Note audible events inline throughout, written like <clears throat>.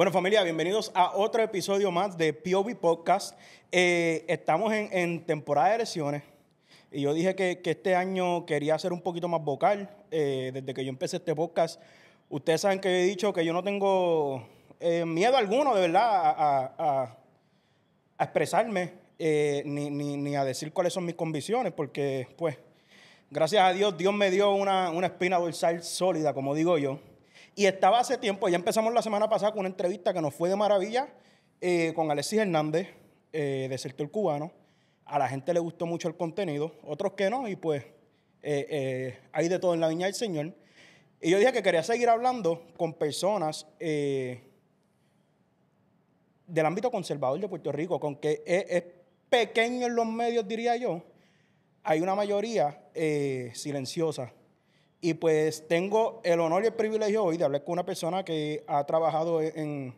Bueno, familia, bienvenidos a otro episodio más de POV Podcast. Eh, estamos en, temporada de elecciones y yo dije que, este año quería ser un poquito más vocal. Eh, desde que yo empecé este podcast, ustedes saben que he dicho que yo no tengo eh, miedo alguno, de verdad, a, expresarme ni, a decir cuáles son mis convicciones, porque, pues, gracias a Dios, Dios me dio una, una espina dorsal sólida, como digo yo. Y estaba hace tiempo, ya empezamos la semana pasada con una entrevista que nos fue de maravilla eh, con Alexis Hernández eh, de Sector Cubano. A la gente le gustó mucho el contenido, otros que no, y pues eh, eh, hay de todo en la viña del Señor. Y yo dije que quería seguir hablando con personas del ámbito conservador de Puerto Rico, con que e, es, pequeño en los medios, diría yo, hay una mayoría silenciosa y pues tengo el honor y el privilegio hoy de hablar con una persona que ha trabajado e-, en,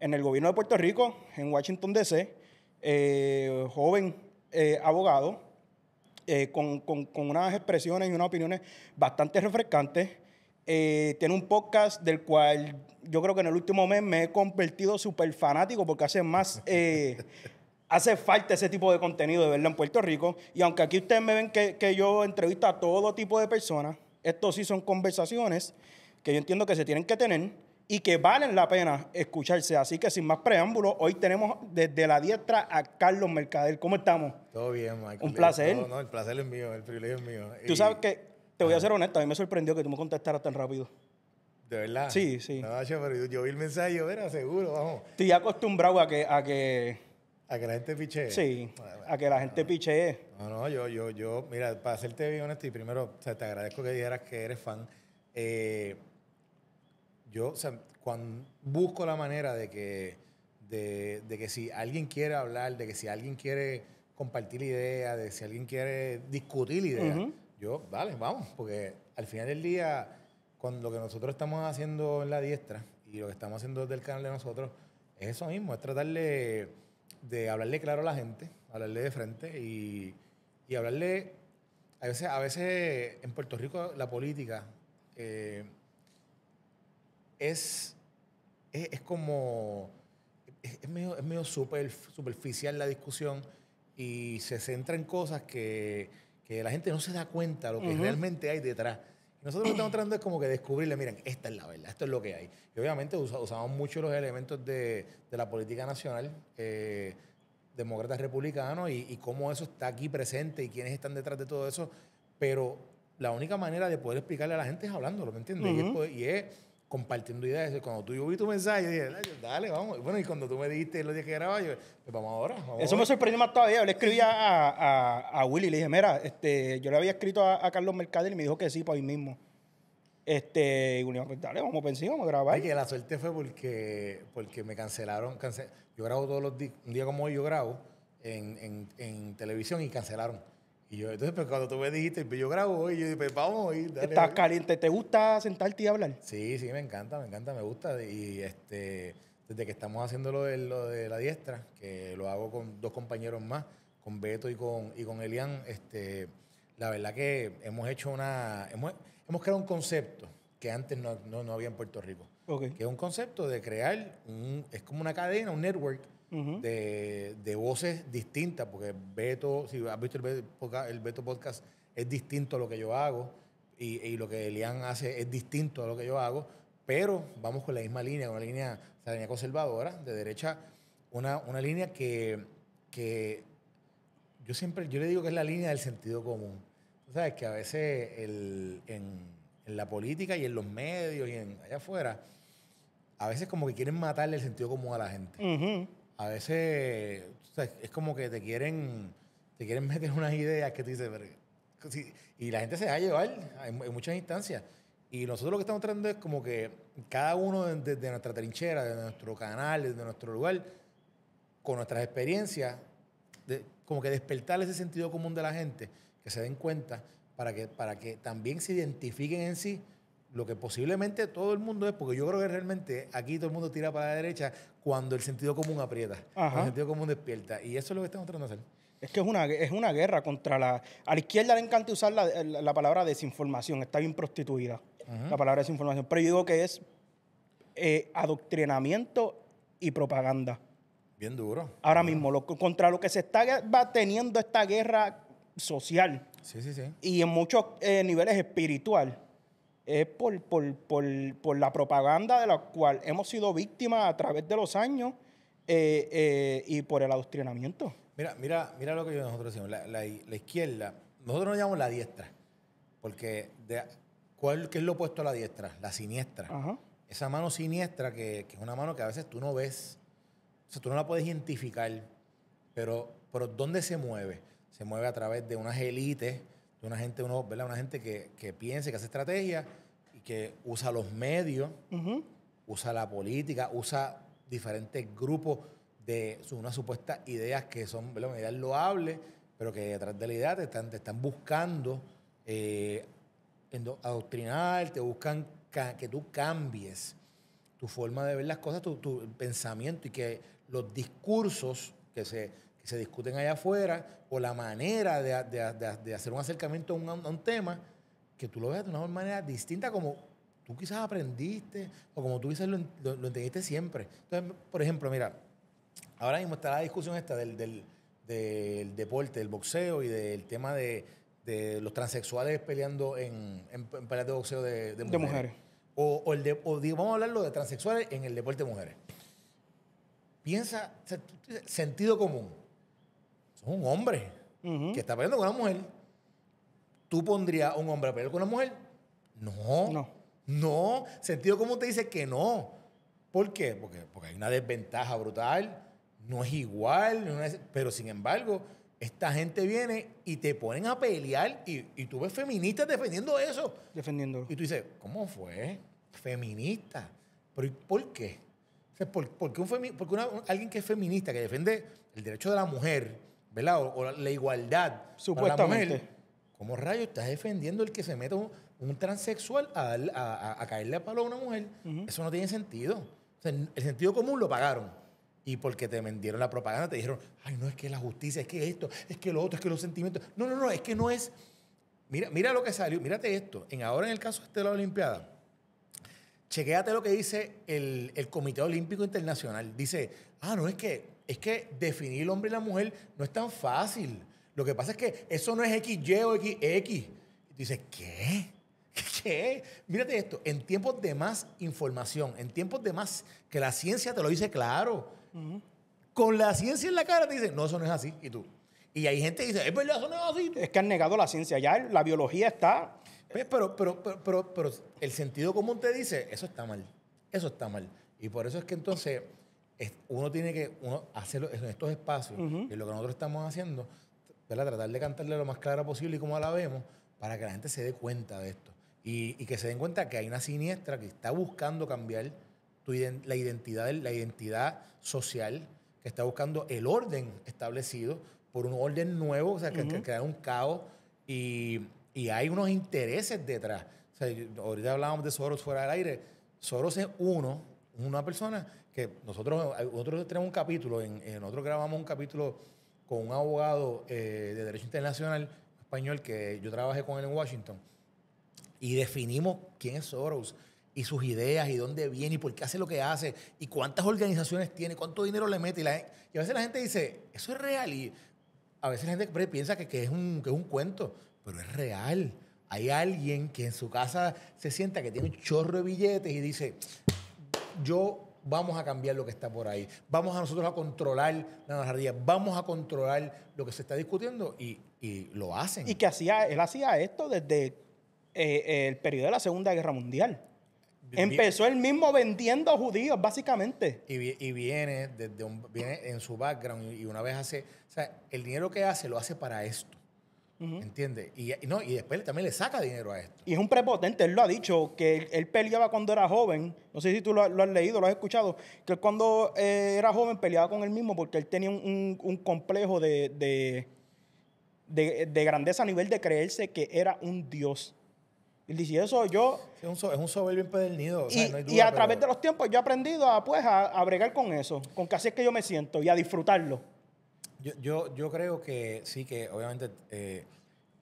en el gobierno de Puerto Rico, en Washington, D.C., eh, joven eh, abogado, eh, con, con, unas expresiones y unas opiniones bastante refrescantes. tiene un podcast del cual yo creo que en el último mes me he convertido súper fanático porque hace más... <laughs> hace falta ese tipo de contenido de verdad en Puerto Rico. Y aunque aquí ustedes me ven que, que yo entrevisto a todo tipo de personas, estos sí son conversaciones que yo entiendo que se tienen que tener y que valen la pena escucharse. Así que sin más preámbulos, hoy tenemos desde la diestra a Carlos Mercader. ¿Cómo estamos? Todo bien, Michael. Un placer. No, no, el placer es mío, el privilegio es mío. Tú sabes que, te voy a ah. ser honesto, a mí me sorprendió que tú me contestaras tan rápido. ¿De verdad? Sí, sí. No, yo, pero yo, vi el mensaje seguro, vamos. Estoy acostumbrado a que, a que ¿A que la gente pichee? Sí, a, que la gente pichee. No, no, yo, yo, yo, mira, para serte bien honesto, y primero o sea, te agradezco que dijeras que eres fan. Eh, yo, o sea, cuando busco la manera de que, de, que si alguien quiere hablar, de que si alguien quiere compartir ideas, de si alguien quiere discutir ideas, yo, vale, vamos, porque al final del día, con lo que nosotros estamos haciendo en la diestra y lo que estamos haciendo desde el canal de nosotros, es eso mismo, es tratarle de hablarle claro a la gente, hablarle de frente y, hablarle. A veces, a veces en Puerto Rico la política eh, es, es, como. Es, medio, superficial la discusión y se centra en cosas que, la gente no se da cuenta lo que realmente hay detrás. Nosotros lo que estamos tratando es como que descubrirle, miren, esta es la verdad, esto es lo que hay. Y obviamente usamos mucho los elementos de, de la política nacional, eh, demócratas republicanos, y, cómo eso está aquí presente y quiénes están detrás de todo eso. Pero la única manera de poder explicarle a la gente es hablando, ¿me entiendes? y, y, es, compartiendo ideas. cuando tú, yo vi tu mensaje, dije, dale, vamos. Bueno, y cuando tú me dijiste los días que grababa, yo, pues vamos ahora. Eso me sorprendió más todavía. Yo le escribí a, a, a Willy le dije, mira, este, yo le había escrito a, Carlos Mercader y me dijo que sí para pues hoy mismo. Este, y pues dale, vamos para encima, vamos a grabar. que la suerte fue porque, porque me cancelaron. yo grabo todos los días. Un día como hoy yo grabo en, en televisión y cancelaron y yo, entonces, pues, cuando tú me dijiste, pues, yo grabo y yo dije, pues, vamos y ir. Estás caliente, ¿te gusta sentarte y hablar? Sí, sí, me encanta, me encanta, me gusta. Y este, desde que estamos haciendo lo de, lo de la diestra, que lo hago con dos compañeros más, con Beto y con, y con Elian, este, la verdad que hemos hecho una. Hemos, creado un concepto que antes no, no, había en Puerto Rico. Que es un concepto de crear es como una cadena, un network de, de, voces distintas, porque Beto, si has visto el Beto, podcast, es distinto a lo que yo hago y, y, lo que Elian hace es distinto a lo que yo hago, pero vamos con la misma línea, con la línea, línea conservadora, de derecha, una, una línea que, que yo siempre, yo le digo que es la línea del sentido común. Tú sabes que a veces en, en, la política y en los medios y en allá afuera, a veces como que quieren matarle el sentido común a la gente. Uh a veces es como que te quieren, te quieren <laughs> meter unas ideas que tú dices, y la gente se va a llevar en, muchas instancias. Y nosotros lo que estamos tratando es como que cada uno desde de nuestra trinchera, desde nuestro canal, desde nuestro lugar, con nuestras experiencias, de, como que despertar ese sentido común de la gente, que se den cuenta para que, para que también se identifiquen en sí lo que posiblemente todo el mundo es, porque yo creo que realmente aquí todo el mundo tira para la derecha cuando el sentido común aprieta, el sentido común despierta. Y eso es lo que estamos tratando de hacer. Es que es una, es una guerra contra la... A la izquierda le encanta usar la, palabra desinformación, está bien prostituida la palabra desinformación, pero yo digo que es eh, adoctrinamiento y propaganda. Bien duro. Ahora mismo, contra lo que se está va teniendo esta guerra social. Y en muchos eh, niveles espiritual es por, por, por, por, la propaganda de la cual hemos sido víctimas a través de los años eh, eh, y por el adoctrinamiento. Mira, mira, mira lo que nosotros decimos, la, la, izquierda, nosotros nos llamamos la diestra, porque de, ¿cuál, ¿qué es lo opuesto a la diestra? La siniestra. Esa mano siniestra, que, que, es una mano que a veces tú no ves, o sea, tú no la puedes identificar, pero, pero ¿dónde se mueve? Se mueve a través de unas élites una gente, uno, Una gente que, que piense, que hace estrategia y que usa los medios, usa la política, usa diferentes grupos de unas supuestas ideas que son, ¿verdad? Ideas loables, pero que detrás de la idea te están, buscando eh, adoctrinar, te buscan que tú cambies tu forma de ver las cosas, tu, tu pensamiento y que los discursos que se se discuten allá afuera, o la manera de, hacer un acercamiento a un, tema, que tú lo veas de una manera distinta como tú quizás aprendiste o como tú quizás lo, lo, entendiste siempre. Entonces, por ejemplo, mira, ahora mismo está la discusión esta del, del, deporte, del boxeo y del tema de, los transexuales peleando en, peleas de boxeo de, mujeres. De mujeres. O, o, el de, o, vamos a hablarlo de transexuales en el deporte de mujeres. Piensa, sentido común un hombre que está peleando con una mujer. ¿Tú pondrías un hombre a pelear con una mujer? No. No. No. Sentido como te dice que no. ¿Por qué? Porque, porque hay una desventaja brutal. No es igual. pero sin embargo, esta gente viene y te ponen a pelear y, tú ves feministas defendiendo eso. defendiendo Y tú dices, ¿cómo fue? Feminista. ¿Pero por qué? ¿por, qué porque alguien que es feminista, que defiende el derecho de la mujer, ¿verdad? O, la igualdad. Supuestamente. Para la ¿Cómo rayo estás defendiendo el que se meta un, transexual a, caerle a palo a una mujer? Eso no tiene sentido. O el sentido común lo pagaron. Y porque te vendieron la propaganda, te dijeron, ay, no, es que la justicia, es que esto, es que lo otro, es que los sentimientos. No, no, no, es que no es. Mira, mira lo que salió, mírate esto. En, ahora en el caso de la Olimpiada, chequéate lo que dice el, el Comité Olímpico Internacional. Dice, ah, no, es que es que definir el hombre y la mujer no es tan fácil. Lo que pasa es que eso no es XY o XX. Dices, ¿qué? <laughs> ¿Qué? Mírate esto, en tiempos de más información, en tiempos de más que la ciencia te lo dice claro, con la ciencia en la cara te dicen, no, eso no es así, y tú. Y hay gente que dice, es verdad, eso no es así. Es que han negado la ciencia, ya la biología está... Pero, pero, pero, pero, pero el sentido común te dice, eso está mal, eso está mal. Y por eso es que entonces uno tiene que uno hacerlo en estos espacios, que lo que nosotros estamos haciendo, ¿verdad? tratar de cantarle lo más clara posible y como la vemos, para que la gente se dé cuenta de esto. Y, que se den cuenta que hay una siniestra que está buscando cambiar la, identidad, la identidad social, que está buscando el orden establecido por un orden nuevo, o sea, que, uh un caos y, y, hay unos intereses detrás. ahorita hablábamos de Soros fuera del aire. Soros es uno, una persona que nosotros, eh, nosotros tenemos un capítulo, en, en eh, nosotros grabamos un capítulo con un abogado eh, de Derecho Internacional español que yo trabajé con él en Washington y definimos quién es Soros y sus ideas y dónde viene y por qué hace lo que hace y cuántas organizaciones tiene, cuánto dinero le mete. Y, a veces la gente dice, eso es real y a veces la gente piensa que, es un, que es un cuento, pero es real. Hay alguien que en su casa se sienta que tiene un chorro de billetes y dice, yo vamos a cambiar lo que está por ahí. Vamos a nosotros a controlar la narrativa, vamos a controlar lo que se está discutiendo y, lo hacen. Y que hacía, él hacía esto desde eh, el periodo de la Segunda Guerra Mundial. Empezó él mismo vendiendo a judíos, básicamente. Y, viene, desde un, viene en su background y una vez hace, o sea, el dinero que hace lo hace para esto entiende Y, no, y después también le saca dinero a esto. Y es un prepotente, él lo ha dicho, que él, peleaba cuando era joven, no sé si tú lo, has leído, lo has escuchado, que cuando eh, era joven peleaba con él mismo porque él tenía un, un, complejo de, de, de, grandeza a nivel de creerse que era un dios. Él dice, eso yo... es un, soberbio empedernido. O sea, y, y a través de los tiempos yo he aprendido a, pues, a, a bregar con eso, con que así es que yo me siento y a disfrutarlo. Yo, creo que sí, que obviamente eh,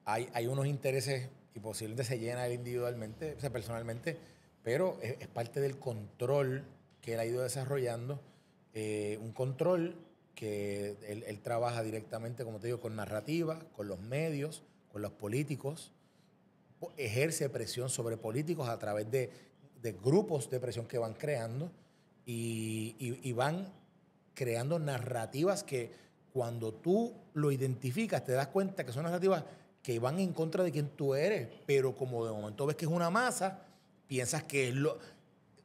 hay, unos intereses y posiblemente se llena él individualmente, o sea, personalmente, pero es, parte del control que él ha ido desarrollando, eh, un control que él, trabaja directamente, como te digo, con narrativa, con los medios, con los políticos, ejerce presión sobre políticos a través de, grupos de presión que van creando y van creando narrativas que cuando tú lo identificas, te das cuenta que son narrativas que van en contra de quien tú eres, pero como de momento ves que es una masa, piensas que es lo...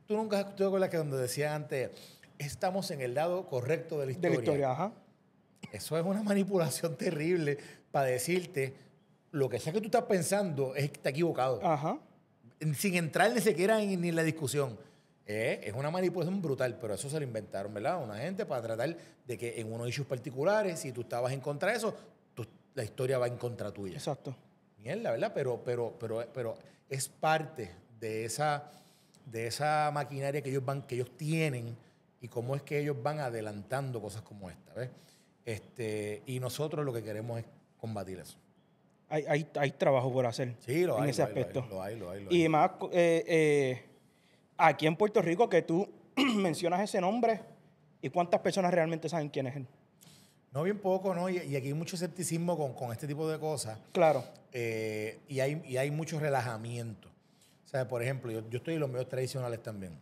Tú nunca has escuchado con la que donde decía antes, estamos en el lado correcto de la historia. Eso es una <laughs> manipulación terrible para decirte, lo que sea que tú estás pensando es que está equivocado. Ajá. Sin entrar ni siquiera en la discusión. Eh, es una manipulación brutal, pero eso se lo inventaron, ¿verdad? Una gente para tratar de que en unos sus particulares, si tú estabas en contra de eso, la historia va en contra tuya. Exacto. Mierda, ¿verdad? Pero, pero, pero, pero es parte de esa, de esa maquinaria que ellos, van, que ellos tienen y cómo es que ellos van adelantando cosas como esta, ¿ves? Este, y nosotros lo que queremos es combatir eso. Hay, hay, trabajo por hacer sí, lo en ese aspecto. lo hay, lo hay, y además... Eh, eh, aquí en Puerto Rico que tú <clears throat> mencionas ese nombre y cuántas personas realmente saben quién es él. No, bien poco, ¿no? Y, aquí hay mucho escepticismo con, con, este tipo de cosas. Claro. Eh, y, hay, y hay mucho relajamiento. O sea, por ejemplo, yo, estoy en los medios tradicionales también.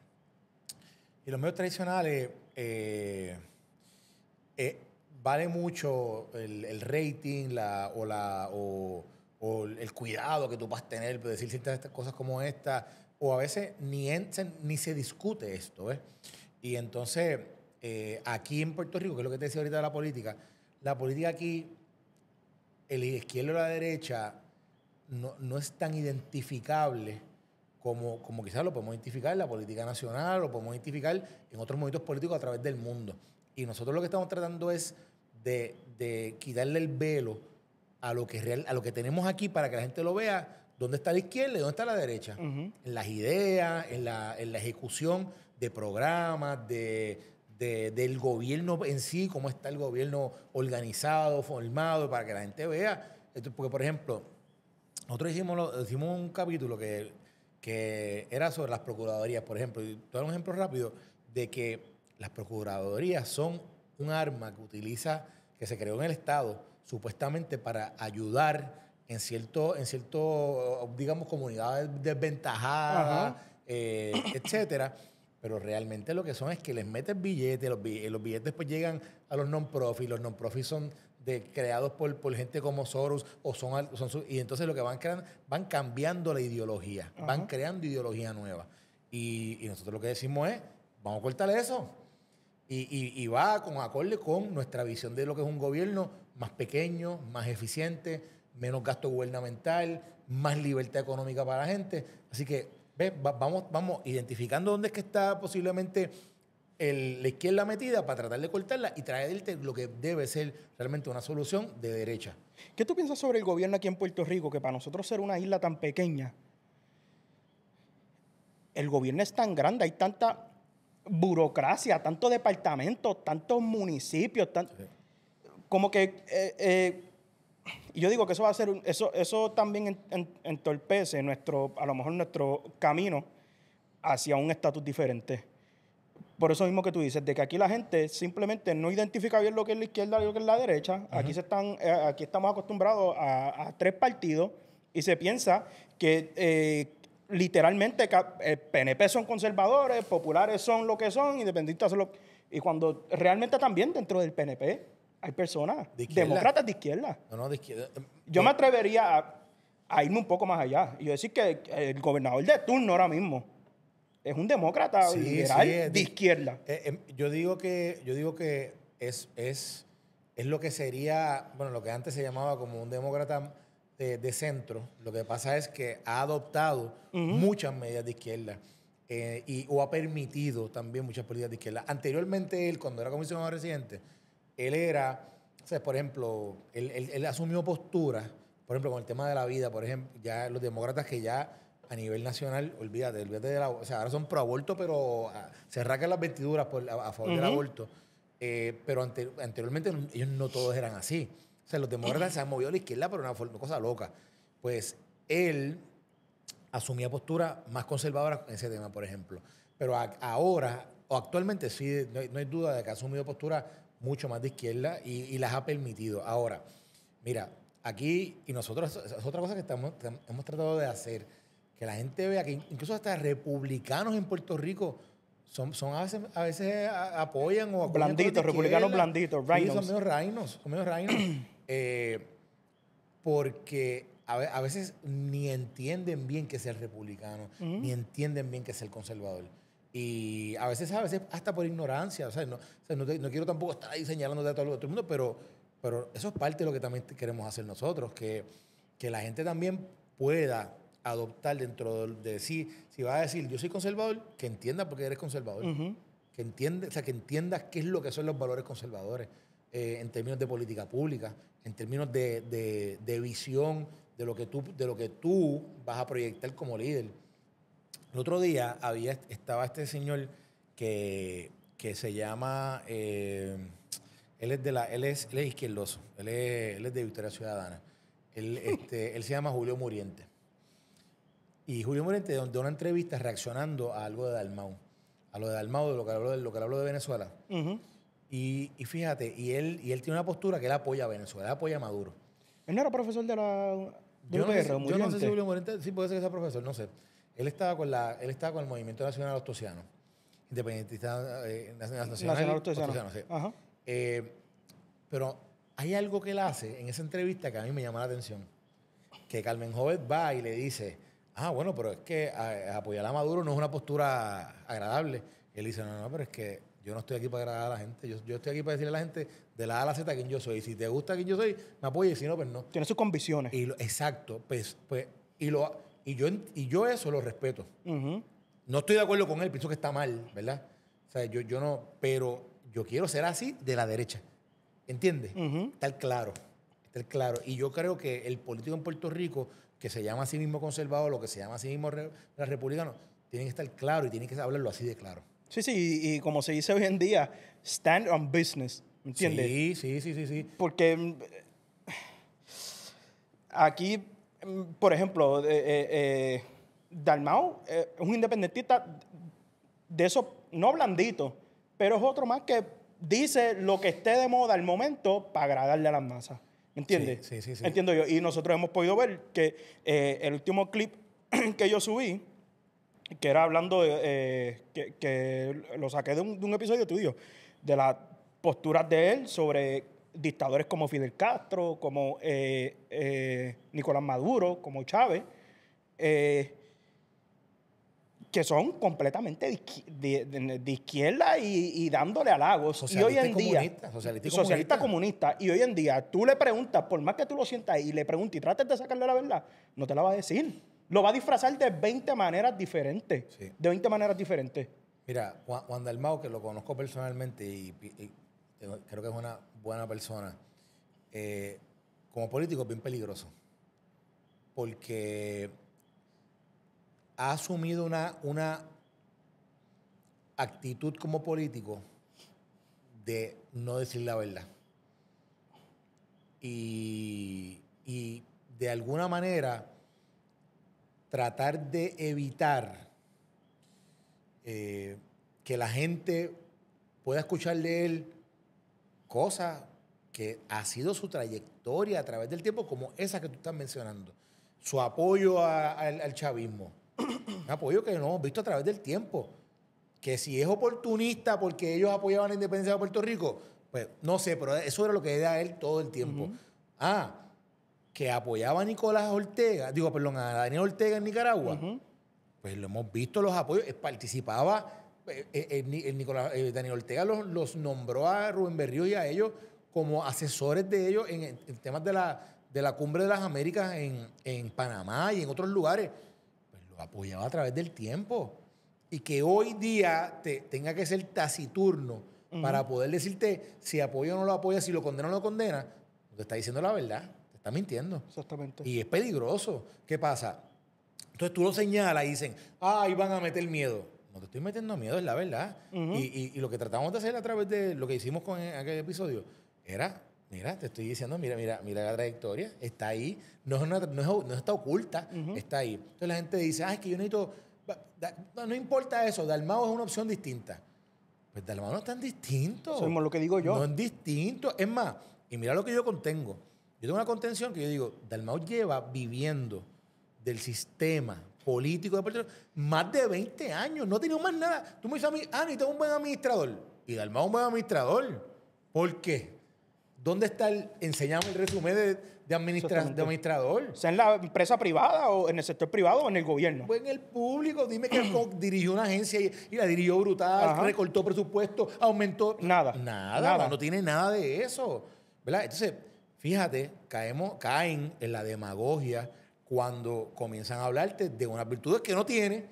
Y los medios tradicionales eh, eh, vale mucho el, rating la, o, la, o el cuidado que tú vas a tener, decir ciertas cosas como esta o a veces ni, ni se discute esto. ¿eh? Y entonces, eh, aquí en Puerto Rico, que es lo que te decía ahorita de la política, la política aquí, el izquierdo o la derecha, no, es tan identificable como, como quizás lo podemos identificar en la política nacional, lo podemos identificar en otros movimientos políticos a través del mundo. Y nosotros lo que estamos tratando es de, quitarle el velo a lo, que a lo que tenemos aquí para que la gente lo vea ¿Dónde está la izquierda y dónde está la derecha? En las ideas, en la, ejecución de programas, de, del gobierno en sí, cómo está el gobierno organizado, formado, para que la gente vea. Porque, por ejemplo, nosotros hicimos, un capítulo que, que era sobre las procuradorías, por ejemplo. Y te un ejemplo rápido de que las procuradorías son un arma que utiliza, que se creó en el Estado, supuestamente para ayudar en cierto, en cierto, digamos, comunidades desventajadas, eh, etcétera. Pero realmente lo que son es que les metes billetes, los eh, billetes, los pues llegan a los non-profit, los non-profit son de, creados por, por, gente como Soros o son, son y entonces lo que van creando, van cambiando la ideología, van creando ideología nueva. Y, nosotros lo que decimos es, vamos a cortar eso. Y, y va con acorde con nuestra visión de lo que es un gobierno más pequeño, más eficiente, menos gasto gubernamental, más libertad económica para la gente. Así que ¿ves? vamos, vamos identificando dónde es que está posiblemente el, la izquierda metida para tratar de cortarla y traerte lo que debe ser realmente una solución de derecha. ¿Qué tú piensas sobre el gobierno aquí en Puerto Rico, que para nosotros ser una isla tan pequeña, el gobierno es tan grande, hay tanta burocracia, tantos departamentos, tantos municipios, como que eh, eh, y yo digo que eso va a ser, eso, eso también entorpece nuestro, a lo mejor nuestro camino hacia un estatus diferente. Por eso mismo que tú dices, de que aquí la gente simplemente no identifica bien lo que es la izquierda y lo que es la derecha. Aquí se están, eh, aquí estamos acostumbrados a, tres partidos y se piensa que eh, literalmente el eh, PNP son conservadores, populares son lo que son, independientes son lo que... Y cuando realmente también dentro del PNP hay personas demócratas de izquierda. No, no, de izquierda. Yo me eh, atrevería a, irme un poco más allá y decir que el gobernador de turno ahora mismo es un demócrata liberal de, izquierda. Eh, em, yo digo que, yo digo que es, es, es lo que sería, bueno, lo que antes se llamaba como un demócrata eh, de, centro. Lo que pasa es que ha adoptado muchas medidas de izquierda. y, o ha permitido también muchas políticas de izquierda. Anteriormente él, cuando era comisionado residente, él era, o sea, por ejemplo, él, asumió posturas, por ejemplo, con el tema de la vida, por ejemplo, ya los demócratas que ya a nivel nacional, olvídate, olvídate de la, o sea, ahora son pro aborto, pero ah, se arrancan las vestiduras a, favor del aborto. Eh, pero anteriormente ellos no todos eran así. O sea, los demócratas se han movido a la izquierda por una, cosa loca. Pues él asumía posturas más conservadoras en ese tema, por ejemplo. Pero ahora, o actualmente sí, no hay, duda de que ha asumido posturas mucho más de izquierda y, las ha permitido. Ahora, mira, aquí, y nosotros, es otra cosa que estamos, hemos tratado de hacer, que la gente vea que incluso hasta republicanos en Puerto Rico son, son a veces, apoyan o Blanditos, republicanos blanditos, reinos. son medio reinos, medio porque a, veces ni entienden bien que es el republicano, ni entienden bien que es el conservador. Y a veces, a veces hasta por ignorancia, no, no, quiero tampoco estar ahí señalando a todo, el mundo, pero, pero eso es parte de lo que también queremos hacer nosotros, que, que la gente también pueda adoptar dentro de, sí, si va a decir yo soy conservador, que entienda qué eres conservador, que entienda, o sea, que entiendas qué es lo que son los valores conservadores eh, en términos de política pública, en términos de, de visión de lo que tú, de lo que tú vas a proyectar como líder. El otro día había, estaba este señor que, que se llama. Eh, él es de la, él es, izquierdoso, él es, él es de Victoria Ciudadana. Él, <laughs> este, él se llama Julio Muriente. Y Julio Muriente de una entrevista reaccionando a algo de Dalmau, a lo de Dalmau, de lo que habló de, lo que habló de Venezuela. y, y, fíjate, y él, y él tiene una postura que él apoya a Venezuela, él apoya a Maduro. Él no era profesor de la yo no sé si Julio Muriente, sí puede ser que sea profesor, no sé. Él estaba con, la, él estaba con el Movimiento Nacional Ostosiano, independentista eh, nacional, nacional eh, pero hay algo que él hace en esa entrevista que a mí me llama la atención. Que Carmen Jovet va y le dice, ah, bueno, pero es que ah, apoyar a Maduro no es una postura agradable. Él dice, no, no, pero es que yo no estoy aquí para agradar a la gente. Yo, estoy aquí para decirle a la gente de la A a la Z quién yo soy. y Si te gusta quién yo soy, me apoyes. Si no, pues no. Tiene sus convicciones. Y exacto. Pues, pues, y lo y yo, eso lo respeto. No estoy de acuerdo con él, pienso que está mal, ¿verdad? O sea, yo, yo no, pero yo quiero ser así de la derecha. ¿Entiendes? Está claro, estar claro. Y yo creo que el político en Puerto Rico, que se llama a sí mismo conservador, lo que se llama a sí mismo republicano, tiene que estar claro y tiene que hablarlo así de claro. Sí, sí, y, como se dice hoy en día, stand on business, ¿entiendes? Sí, sí, sí, sí, sí. Porque mm, aquí Mm, por ejemplo, eh, eh, eh, Dalmau es un independentista de esos, no blandito, pero es otro más que dice lo que esté de moda al momento para agradarle a las masas. ¿Me entiendes? Sí, sí, sí, Entiendo yo. Y nosotros hemos podido ver que el último clip <clears throat> que yo subí, que era hablando, que, lo saqué de un, de un episodio tuyo, de las posturas de él sobre dictadores como Fidel Castro, como eh, eh, Nicolás Maduro, como Chávez, eh, que son completamente de, izquierda y, dándole halagos. Socialista y hoy en día, comunista, socialista, comunista. Y hoy en día tú le preguntas, por más que tú lo sientas y le preguntas y trates de sacarle la verdad, no te la va a decir. Lo va a disfrazar de 20 maneras diferentes. De 20 maneras diferentes. Mira, Juan, del Mau, que lo conozco personalmente y creo que es una buena persona. Eh, como político es bien peligroso, porque ha asumido una, una actitud como político de no decir la verdad. Y, de alguna manera tratar de evitar eh, que la gente pueda escuchar de él Cosa que ha sido su trayectoria a través del tiempo, como esa que tú estás mencionando. Su apoyo al, chavismo. <clears throat> Un apoyo que no hemos visto a través del tiempo. Que si es oportunista porque ellos apoyaban la independencia de Puerto Rico, pues no sé, pero eso era lo que era él todo el tiempo. Ah, que apoyaba a Nicolás Ortega, digo, perdón, a Daniel Ortega en Nicaragua. Pues lo hemos visto los apoyos, participaba el eh, eh, eh, Nicolás, Daniel Ortega los, nombró a Rubén Berrío y a ellos como asesores de ellos en, el temas de la, de la cumbre de las Américas en, Panamá y en otros lugares. Pues lo apoyaba a través del tiempo. Y que hoy día tenga que ser taciturno para poder decirte si apoyo o no lo apoya, si lo condena o no lo condena, te está diciendo la verdad, te está mintiendo. Exactamente. Y es peligroso. ¿Qué pasa? Entonces tú lo señalas y dicen, ah, ahí van a meter miedo te estoy metiendo miedo, es la verdad. y, lo que tratamos de hacer a través de lo que hicimos con aquel episodio era, mira, te estoy diciendo, mira, mira, mira la trayectoria, está ahí, no, está oculta, está ahí. Entonces la gente dice, ah, es que yo necesito, no, no importa eso, Dalmao es una opción distinta. Pues Dalmao no es tan distinto. somos lo que digo yo. No es distinto. Es más, y mira lo que yo contengo. Yo tengo una contención que yo digo, Dalmao lleva viviendo del sistema político de partido más de 20 años, no tenía más nada. Tú me dices a mí, ah, un buen administrador. Y Dalmau es un buen administrador. ¿Por qué? ¿Dónde está el, enseñame el resumen de, administrador? O sea, en la empresa privada o en el sector privado o en el gobierno. Pues en el público, dime que <clears throat> dirigió una agencia y, la dirigió brutal, recortó presupuesto, aumentó. Nada. Nada, No, tiene nada de eso. Entonces, fíjate, caemos, caen en la demagogia, cuando comienzan a hablarte de unas virtudes que no tiene.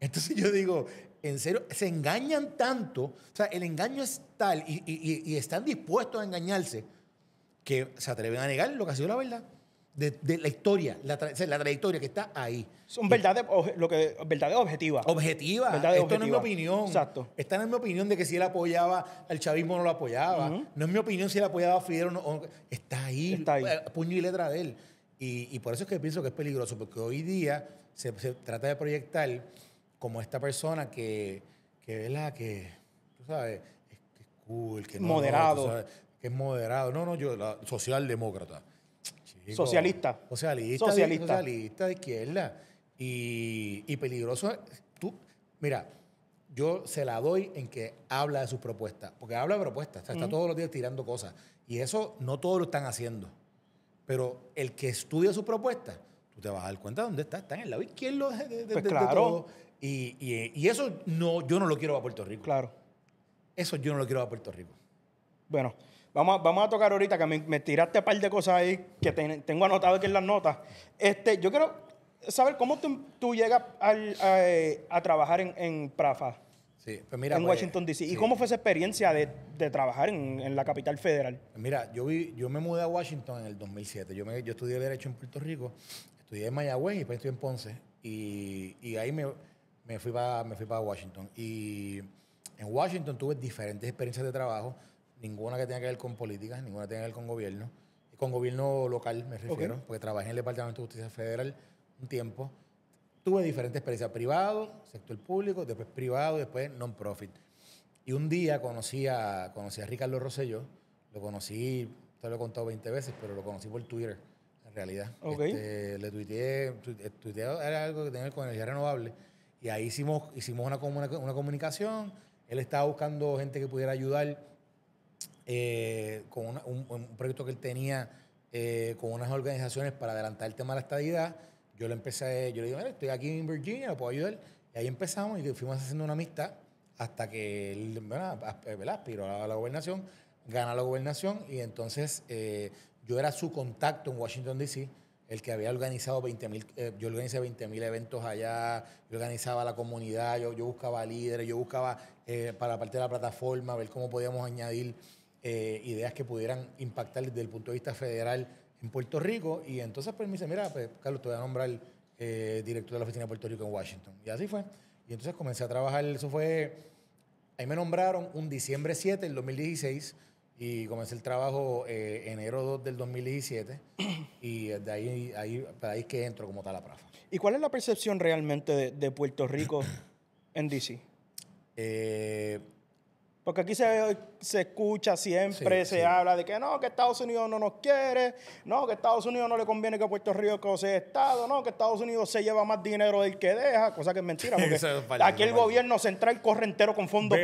Entonces yo digo, en serio, se engañan tanto, o sea, el engaño es tal y, están dispuestos a engañarse que se atreven a negar lo que ha sido la verdad. De, la historia, la, la, trayectoria que está ahí. Son verdades, lo que, verdades objetivas. Objetivas. Esto no es mi opinión. Exacto. en mi opinión de que si él apoyaba al chavismo no lo apoyaba. No es mi opinión si él apoyaba a Fidel o no. está ahí. Eh, puño y letra de él. Y, por eso es que pienso que es peligroso, porque hoy día se, trata de proyectar como esta persona que, que la que, tú sabes, que es cool, que no. Moderado. que es moderado. No, no, yo, socialdemócrata. socialista. Socialista. Socialista. Socialista de izquierda. Y, peligroso. Tú, mira, yo se la doy en que habla de sus propuestas, porque habla de propuestas, está todos los días tirando cosas. Y eso no todos lo están haciendo. Pero el que estudia su propuesta, tú te vas a dar cuenta de dónde está. Está en el lado izquierdo de, pues todo. Y, eso no, yo no lo quiero a Puerto Rico. Claro. Eso yo no lo quiero a Puerto Rico. Bueno, vamos a, vamos a tocar ahorita, que me, tiraste un par de cosas ahí que tengo anotado aquí en las notas. Este, yo quiero saber cómo tú, llegas eh, a, trabajar en, en Prafa. Pues en pues, Washington, D.C. ¿Y cómo fue esa experiencia de, trabajar en, la capital federal? Mira, yo, yo me mudé a Washington en el 2007. Yo, me, yo estudié Derecho en Puerto Rico, estudié en Mayagüez y después estudié en Ponce. Y, ahí me, fui para, me fui para Washington. Y en Washington tuve diferentes experiencias de trabajo, ninguna que tenga que ver con políticas, ninguna que tenga que ver con gobierno. Con gobierno local me refiero, porque trabajé en el Departamento de Justicia Federal un tiempo tuve diferentes experiencias, privado, sector público, después privado, después non-profit. Y un día conocí a, conocí a Ricardo Rosselló, lo conocí, te lo he contado 20 veces, pero lo conocí por Twitter, en realidad. Este, le tuiteé, eh, tuiteé, era algo que tenía con energía renovable, y ahí hicimos, hicimos una, una, comunicación, él estaba buscando gente que pudiera ayudar eh, con un, proyecto que él tenía eh, con unas organizaciones para adelantar el tema de la estabilidad yo le empecé, yo le digo, estoy aquí en Virginia, puedo ayudar? Y ahí empezamos y fuimos haciendo una amistad hasta que él, bueno, aspiró a la gobernación, gana la gobernación y entonces eh, yo era su contacto en Washington, D.C., el que había organizado 20 eh, yo organizé 20 mil eventos allá, yo organizaba la comunidad, yo, buscaba líderes, yo buscaba eh, para la parte de la plataforma, ver cómo podíamos añadir ideas que pudieran impactar desde el punto de vista federal en Puerto Rico. Y entonces pues me dice, mira, pues, Carlos, te voy a nombrar eh, director de la oficina de Puerto Rico en Washington. Y así fue. Y entonces comencé a trabajar, eso fue, ahí me nombraron un diciembre 7 del 2016 y comencé el trabajo eh, enero 2 del 2017 y de ahí, ahí, pues, que entro como tal a Prafa. ¿Y cuál es la percepción realmente de, Puerto Rico en DC? Eh, porque aquí se, se escucha siempre, se habla de que no, que Estados Unidos no nos quiere, no, que Estados Unidos no le conviene que Puerto Rico sea Estado, no, que Estados Unidos se lleva más dinero del que deja, cosa que es mentira, <laughs> aquí el gobierno central corre entero con fondos,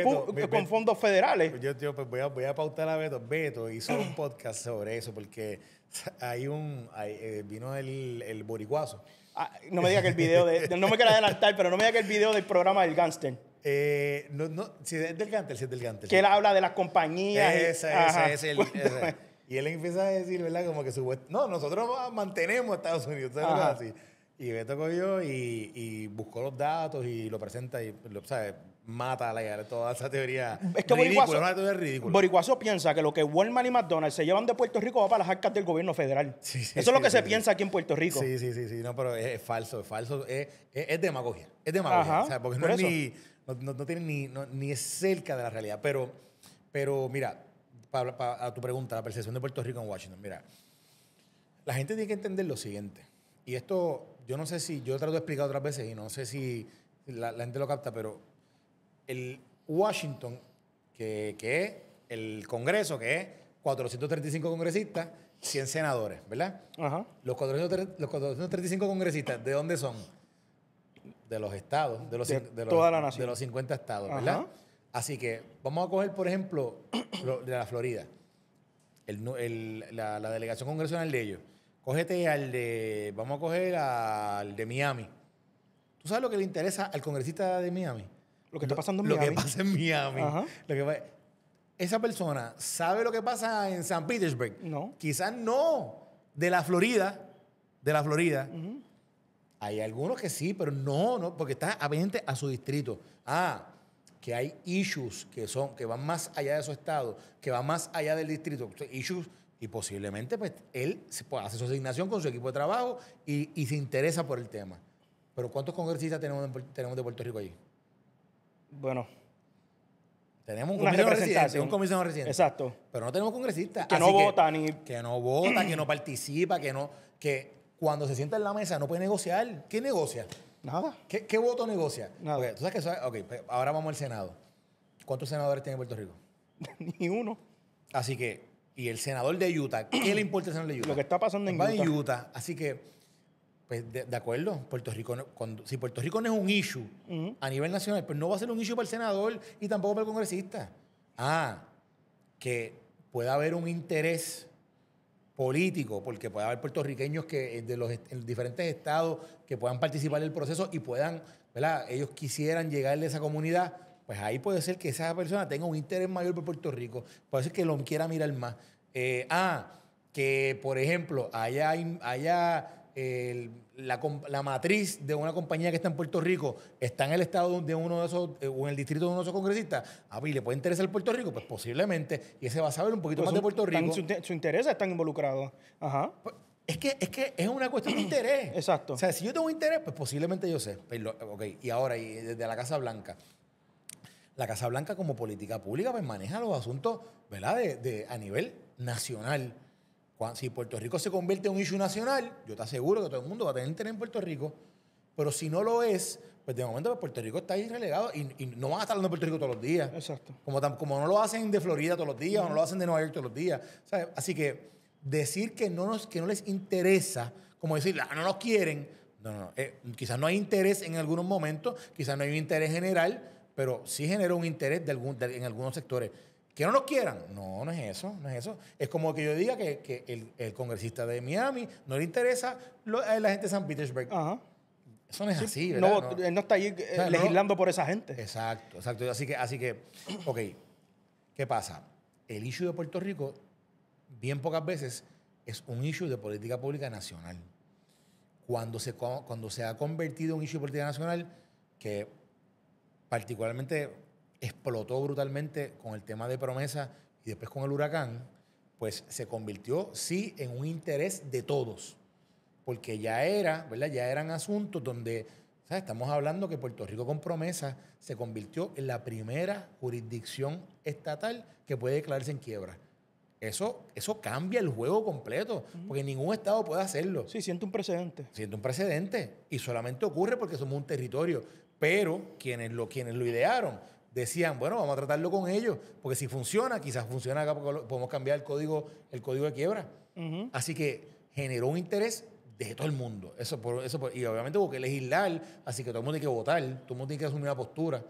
con fondos federales. Yo, tío, pues voy, a, pautar a Beto. Beto hizo un <clears throat> podcast sobre eso, porque hay un, eh, vino el, el boricuazo. Ah, no me diga que el video de, no me quiero adelantar, pero no me diga que el video del programa del Gangster. Eh, no, no, si es del Gantel, si es del Gantel. Que él habla de las compañías. Ese, y, ese, el, Y él empieza a decir, ¿verdad? Como que su... No, nosotros mantenemos a Estados Unidos. Así. Y Beto cogió y, y, buscó los datos y lo presenta y, lo, ¿sabes? Mata la, toda esa teoría. Es que boricuazo es teoría ridícula. piensa que lo que Walmart y McDonald's se llevan de Puerto Rico va para las arcas del gobierno federal. Eso es lo que se piensa aquí en Puerto Rico. Sí, sí, sí, sí. No, pero es, falso, es falso. Es, demagogia. Es demagogia. o sea, porque no es ni no, no, tienen ni, ni es cerca de la realidad. Pero, pero mira, a tu pregunta, la percepción de Puerto Rico en Washington, mira, la gente tiene que entender lo siguiente. Y esto, yo no sé si, yo trato de explicar otras veces y no sé si la, gente lo capta, pero el Washington, que, es el Congreso, que es 435 congresistas, 100 senadores, ¿verdad? Ajá. Los, los 435 congresistas, ¿de dónde son? de los estados, de los, los 50 estados, ¿verdad? Así que vamos a coger, por ejemplo, de la Florida, la, delegación congresional de ellos. Cógete al de, vamos a coger al de Miami. ¿Tú sabes lo que le interesa al congresista de Miami? Lo que está pasando en Miami. Lo que pasa en Miami. esa persona sabe lo que pasa en San Petersburg. No. Quizás no de la Florida, de la Florida. Hay algunos que sí, pero no, no, porque está apendiente a su distrito. Ah, que hay issues que son, que van más allá de su estado, que van más allá del distrito. Issues, y posiblemente pues, él hace su asignación con su equipo de trabajo y, se interesa por el tema. Pero ¿cuántos congresistas tenemos, de, tenemos de Puerto Rico allí? Bueno. Tenemos un comisionado residente, un comisionado residente. Exacto. Pero no tenemos congresistas. Que no votan. ni. Que no vota, que no participa, que no. Que cuando se sienta en la mesa no puede negociar. ¿Qué negocia? Nada. ¿Qué, voto negocia? Nada. Okay, pues, ahora vamos al Senado. ¿Cuántos senadores tiene Puerto Rico? <laughs> Ni uno. Así que, y el senador de Utah, ¿qué le <clears throat> importa el senador de Utah? Lo que está pasando en, Utah. en Utah. Así que, pues, de, acuerdo, Puerto Rico, si Puerto Rico no es un issue a nivel nacional, pues no va a ser un issue para el senador y tampoco para el congresista. Ah, que pueda haber un interés político, porque puede haber puertorriqueños que eh, de los diferentes estados que puedan participar en el proceso y puedan, ¿verdad? Ellos quisieran llegarle a esa comunidad, pues ahí puede ser que esa persona tenga un interés mayor por Puerto Rico, puede ser que lo quiera mirar más. Eh, ah, que por ejemplo allá haya la, matriz de una compañía que está en Puerto Rico está en el estado de uno de esos, eh, o en el distrito de uno de esos congresistas, a ah, mí pues, le puede interesar Puerto Rico, pues posiblemente, y ese va a saber un poquito pues más de Puerto Rico. su, interés están involucrados. Ajá. Pues, es que, es que es una cuestión de interés. <clears throat> Exacto. O sea, si yo tengo interés, pues posiblemente yo sé. ok, y ahora, y desde la Casa Blanca. La Casa Blanca como política pública pues maneja los asuntos, ¿verdad? a nivel nacional si Puerto Rico se convierte en un issue nacional, yo te aseguro que todo el mundo va a tener interés en Puerto Rico. Pero si no lo es, pues de momento pues, Puerto Rico está ahí relegado y, no van a estar hablando de Puerto Rico todos los días. Exacto. Como, como no lo hacen de Florida todos los días o no lo hacen de Nueva York todos los días. Así que decir que no, que no les interesa, como decir, ah, no nos quieren, no, no, eh, quizás no hay interés en algunos momentos, quizás no hay un interés general, pero sí genera un interés en algunos sectores. Que no nos quieran. No, no es eso, no es eso. Es como que yo diga que, el, congresista de Miami no le interesa a la gente de San Petersburg. Eso no es así, ¿verdad? No, él no está ahí eh, legislando por esa gente. Exacto, exacto. Así que, así que, ok, ¿qué pasa? El issue de Puerto Rico, bien pocas veces, es un issue de política pública nacional. Cuando se, cuando se ha convertido en un issue de política nacional, que particularmente explotó brutalmente con el tema de promesa y después con el huracán, pues se convirtió, sí, en un interés de todos. Porque ya era, ¿verdad? Ya eran asuntos donde, ¿sabes? Estamos hablando que Puerto Rico con promesa se convirtió en la primera jurisdicción estatal que puede declararse en quiebra. Eso, eso cambia el juego completo, porque ningún Estado puede hacerlo. Sí, siente un precedente. Siente un precedente. Y solamente ocurre porque somos un territorio. Pero quienes lo, quienes lo idearon decían, bueno, vamos a tratarlo con ellos, porque si funciona, quizás funciona acá, porque podemos cambiar el código, el código de quiebra. Así que generó un interés de todo el mundo. Eso por, eso y obviamente hubo que legislar, así que todo el mundo tiene que votar, todo el mundo tiene que asumir una postura.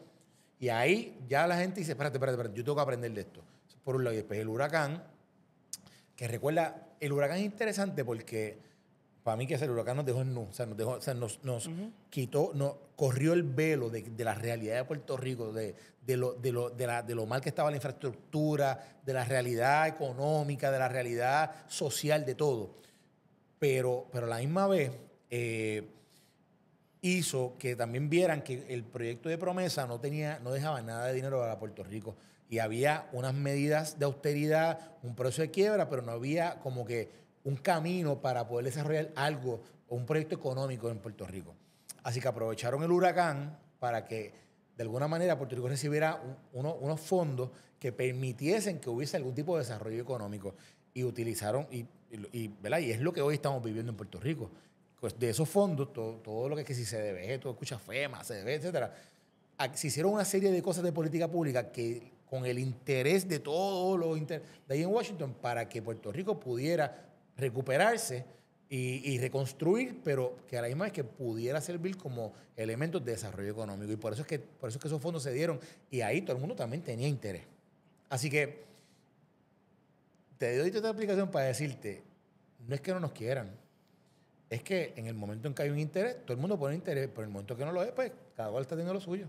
Y ahí ya la gente dice, espérate, espérate, espérate, yo tengo que aprender de esto. Por un lado, y después el huracán, que recuerda, el huracán es interesante porque para mí que el huracán nos dejó en o sea, nos, quitó, nos corrió el velo de, la realidad de Puerto Rico, de, lo, de, lo, mal que estaba la infraestructura, de la realidad económica, de la realidad social, de todo. Pero, pero a la misma vez eh, hizo que también vieran que el proyecto de promesa no, tenía, no dejaba nada de dinero para Puerto Rico. Y había unas medidas de austeridad, un proceso de quiebra, pero no había como que un camino para poder desarrollar algo o un proyecto económico en Puerto Rico. Así que aprovecharon el huracán para que de alguna manera Puerto Rico recibiera unos fondos que permitiesen que hubiese algún tipo de desarrollo económico y utilizaron, y, y, es lo que hoy estamos viviendo en Puerto Rico. Pues de esos fondos, todo, lo que es que si se debe, todo escucha FEMA, se debe, etcétera, se hicieron una serie de cosas de política pública que con el interés de todos los intereses de ahí en Washington para que Puerto Rico pudiera recuperarse y, reconstruir, pero que a la misma vez que pudiera servir como elemento de desarrollo económico. Y por eso, es que, por eso es que esos fondos se dieron. Y ahí todo el mundo también tenía interés. Así que te doy esta explicación para decirte, no es que no nos quieran, es que en el momento en que hay un interés, todo el mundo pone interés, pero en el momento que no lo es, pues cada cual está teniendo lo suyo.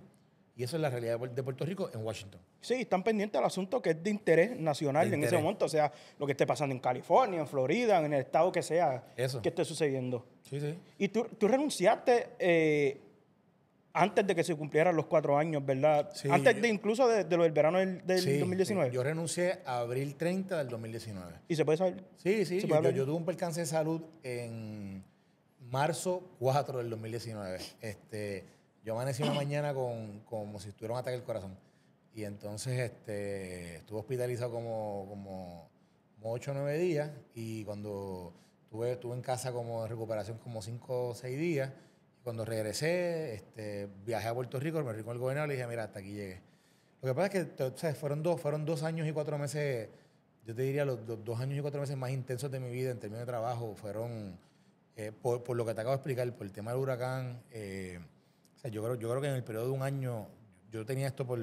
Y esa es la realidad de Puerto Rico en Washington. Sí, están pendientes del asunto que es de interés nacional en ese momento, o sea, lo que esté pasando en California, en Florida, en el estado que sea, que esté sucediendo. Sí, sí. Y tú, renunciaste eh, antes de que se cumplieran los cuatro años, ¿verdad? antes de incluso de, lo del verano del, 2019. Yo renuncié a abril 30 del 2019. ¿Y se puede saber? Sí, sí, yo, yo, yo tuve un percance de salud en marzo 4 del 2019. Este yo amanecí una <laughs> mañana con, como si tuviera un ataque al corazón. Y entonces este, estuve hospitalizado como, como 8 o 9 días. Y cuando estuve, estuve en casa como en recuperación como 5 o 6 días, cuando regresé, este, viajé a Puerto Rico, me rico el gobernador y le dije, mira, hasta aquí llegué. Lo que pasa es que fueron, dos, fueron dos años y cuatro meses, yo te diría los, dos años y cuatro meses más intensos de mi vida en términos de trabajo, fueron, eh, por, por, lo que te acabo de explicar, por el tema del huracán, eh, yo creo, que en el periodo de un año, yo tenía esto por.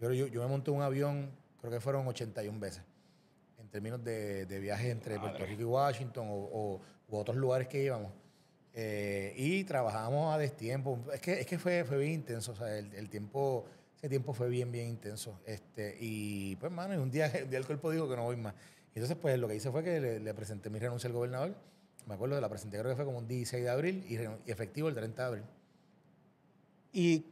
Yo, me monté un avión, creo que fueron 81 veces, en términos de, de viajes entre Puerto Rico y Washington o, u otros lugares que íbamos. Eh, y trabajábamos a destiempo. Es que, fue, bien intenso, sea, el, tiempo ese tiempo fue bien, bien intenso. Este, y pues, mano, un día, un el cuerpo dijo que no voy más. entonces, pues lo que hice fue que le, presenté mi renuncia al gobernador. Me acuerdo, de la presenté creo que fue como un 16 de abril y efectivo el 30 de abril. Y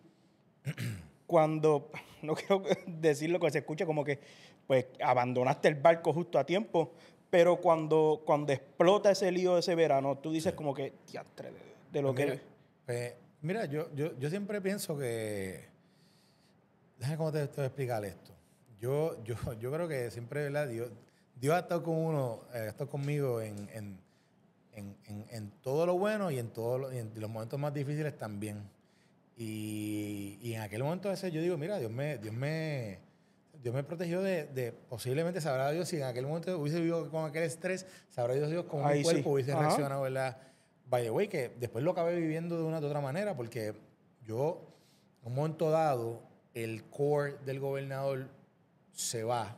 <clears throat> cuando, <laughs> no quiero <laughs> decirlo que se escucha como que, pues, abandonaste el barco justo a tiempo, pero cuando, cuando explota ese lío de ese verano, tú dices como que, diantre, de, lo pues que... mira, pues, yo, yo, siempre pienso que... Déjame cómo te, voy a explicar esto. Yo, <laughs> yo, yo creo que siempre, ¿verdad? Dios, Dios ha estado con uno, eh, ha estado conmigo en, todo lo bueno y en, todo los momentos más difíciles también. Y, en aquel momento ese yo digo, mira, Dios me, Dios me, Dios me protegió de, posiblemente sabrá Dios si en aquel momento hubiese vivido con aquel estrés, sabrá Dios Dios cómo mi cuerpo hubiese reaccionado, ¿verdad? By the way, que después lo acabé viviendo de una de otra manera, porque yo, en un momento dado, el core del gobernador se va,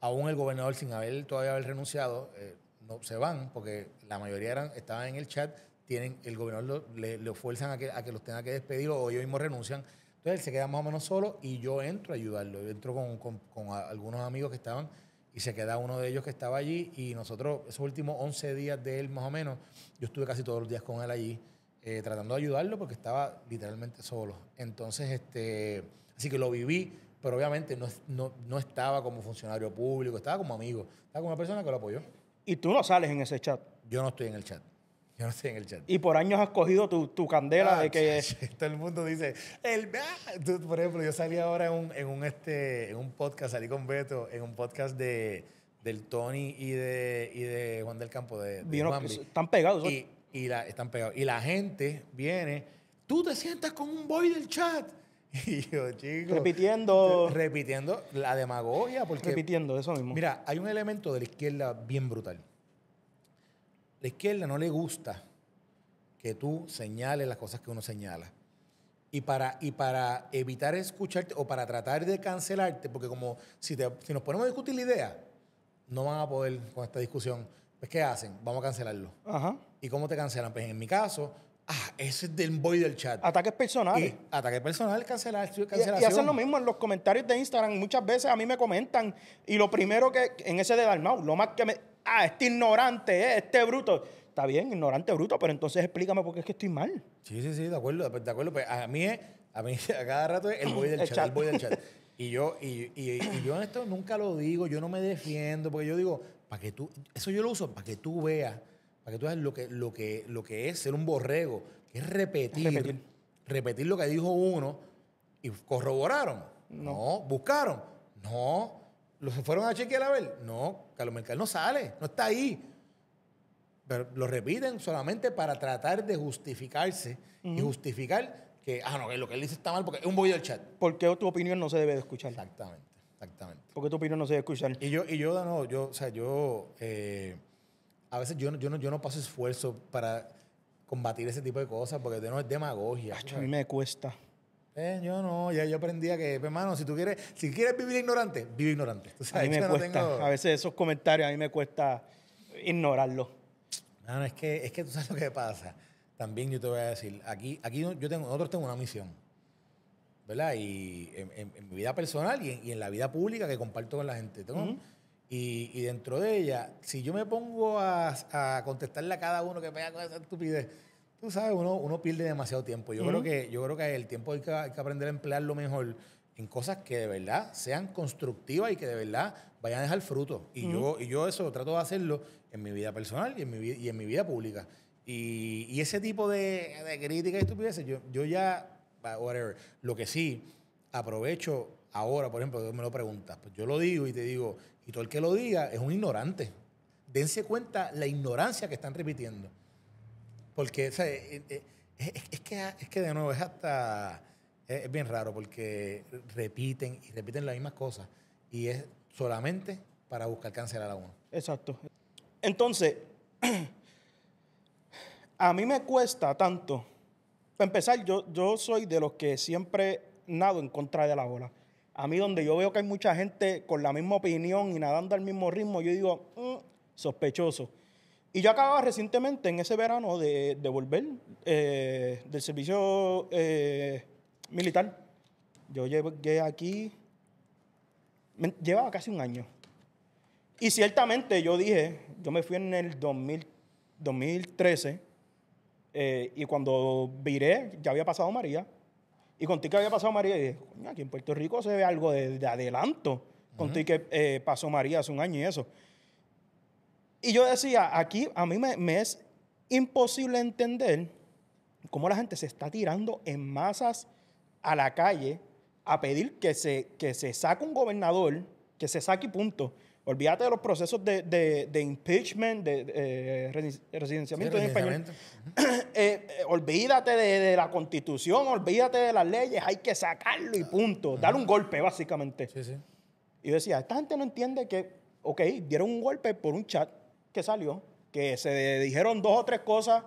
aún el gobernador sin haber todavía haber renunciado, eh, no, se van, porque la mayoría eran, estaban en el chat, tienen, el gobernador le, le, fuerzan a que, a que los tenga que despedir o ellos mismos renuncian. Entonces él se queda más o menos solo y yo entro a ayudarlo. Yo entro con, algunos amigos que estaban y se queda uno de ellos que estaba allí y nosotros, esos últimos 11 días de él más o menos, yo estuve casi todos los días con él allí eh, tratando de ayudarlo porque estaba literalmente solo. Entonces, este, así que lo viví, pero obviamente no, no estaba como funcionario público, estaba como amigo, estaba como una persona que lo apoyó. ¿Y tú no sales en ese chat? Yo no estoy en el chat el chat. Y por años has cogido tu, tu candela ah, de que. <laughs> Todo el mundo dice. El... por ejemplo, yo salí ahora en un, en un, este, en un podcast, salí con Beto, en un podcast de, del Tony y de, y de Juan del Campo. De, están pegados. Y, y la, están pegados. Y la gente viene. Tú te sientas con un boy del chat. <laughs> Y yo, chicos. Repitiendo. Repitiendo la demagogia. Porque, repitiendo, eso mismo. Mira, hay un elemento de la izquierda bien brutal la izquierda no le gusta que tú señales las cosas que uno señala. Y para, y para evitar escucharte o para tratar de cancelarte, porque como si, nos ponemos a discutir la idea, no van a poder con esta discusión. Pues, ¿qué hacen? Vamos a cancelarlo. Ajá. ¿Y cómo te cancelan? Pues, en mi caso, ah, ese es del boy del chat. Ataques personales. ataques personales, cancelar, cancelación. Y, y, hacen lo mismo en los comentarios de Instagram. Muchas veces a mí me comentan, y lo primero que, en ese de Dalmau, lo más que me ah, este ignorante, eh, este bruto. Está bien, ignorante, bruto, pero entonces explícame por qué es que estoy mal. Sí, sí, sí, de acuerdo, de acuerdo. Pues, a mí, a mí <laughs> a cada rato es el boy del chat, el boy del chat. Y yo, y, y, yo en esto nunca lo digo, yo no me defiendo, porque yo digo, para que tú, eso yo lo uso para que tú veas, para que tú veas lo que, lo que, lo que es ser un borrego, que es repetir, repetir, lo que dijo uno y corroboraron. no. buscaron. No, ¿Los fueron a chequear a ver? No, Carlos Mercal no sale, no está ahí. Pero lo repiten solamente para tratar de justificarse y justificar que, ah, no, que lo que él dice está mal porque es un bollo del chat. Porque tu opinión no se debe de escuchar. Exactamente, exactamente. Porque tu opinión no se debe escuchar. Y yo, y yo, no, yo, o sea, yo, eh, a veces yo, yo, no, yo no paso esfuerzo para combatir ese tipo de cosas porque de no es demagogia. a mí me cuesta. Eh, yo no, ya yo aprendía que, hermano, si tú quieres, si quieres vivir ignorante, vive ignorante. a veces esos comentarios a mí me cuesta ignorarlos. es que, es que tú sabes lo que pasa. También yo te voy a decir, aquí, aquí yo tengo, nosotros tengo una misión, ¿verdad? Y en, mi vida personal y en, la vida pública que comparto con la gente. y, dentro de ella, si yo me pongo a, contestarle a cada uno que pega con esa estupidez, tú sabes, uno, uno pierde demasiado tiempo. Yo, creo que, yo creo que el tiempo hay que, hay que aprender a emplearlo mejor en cosas que de verdad sean constructivas y que de verdad vayan a dejar fruto. Y, yo, y yo eso trato de hacerlo en mi vida personal y en mi, y en mi vida pública. Y, ese tipo de, de críticas y estupideces, yo, yo ya, ah, whatever, lo que sí aprovecho ahora, por ejemplo, tú me lo preguntas, pues yo lo digo y te digo, y todo el que lo diga es un ignorante. Dense cuenta la ignorancia que están repitiendo. Porque eh, eh, es, que, es que de nuevo es hasta. Eh, es, bien raro porque repiten y repiten las mismas cosas. Y es solamente para buscar cancelar a uno. Exacto. Entonces, <clears throat> a mí me cuesta tanto. Para empezar, yo, yo soy de los que siempre nado en contra de la ola. A mí donde yo veo que hay mucha gente con la misma opinión y nadando al mismo ritmo, yo digo, mm, sospechoso. Y yo acababa recientemente, en ese verano, de, volver eh, del servicio eh, militar. Yo llegué aquí, llevaba casi un año. Y ciertamente yo dije, yo me fui en el 2013 eh, y cuando viré, ya había pasado María. Y conté que había pasado María, y dije, aquí en Puerto Rico se ve algo de, adelanto. Conté que pasó María hace un año y eso. Y yo decía, aquí a mí me, es imposible entender cómo la gente se está tirando en masas a la calle a pedir que se, que se saque un gobernador, que se saque y punto. Olvídate de los procesos de, impeachment, de, eh, residenciamiento en español. <clears throat> Eh, eh, olvídate de, la constitución, olvídate de las leyes, hay que sacarlo y punto. Dar un golpe, básicamente. Y yo decía, esta gente no entiende que, ok, dieron un golpe por un chat, que salió, que se dijeron dos o tres cosas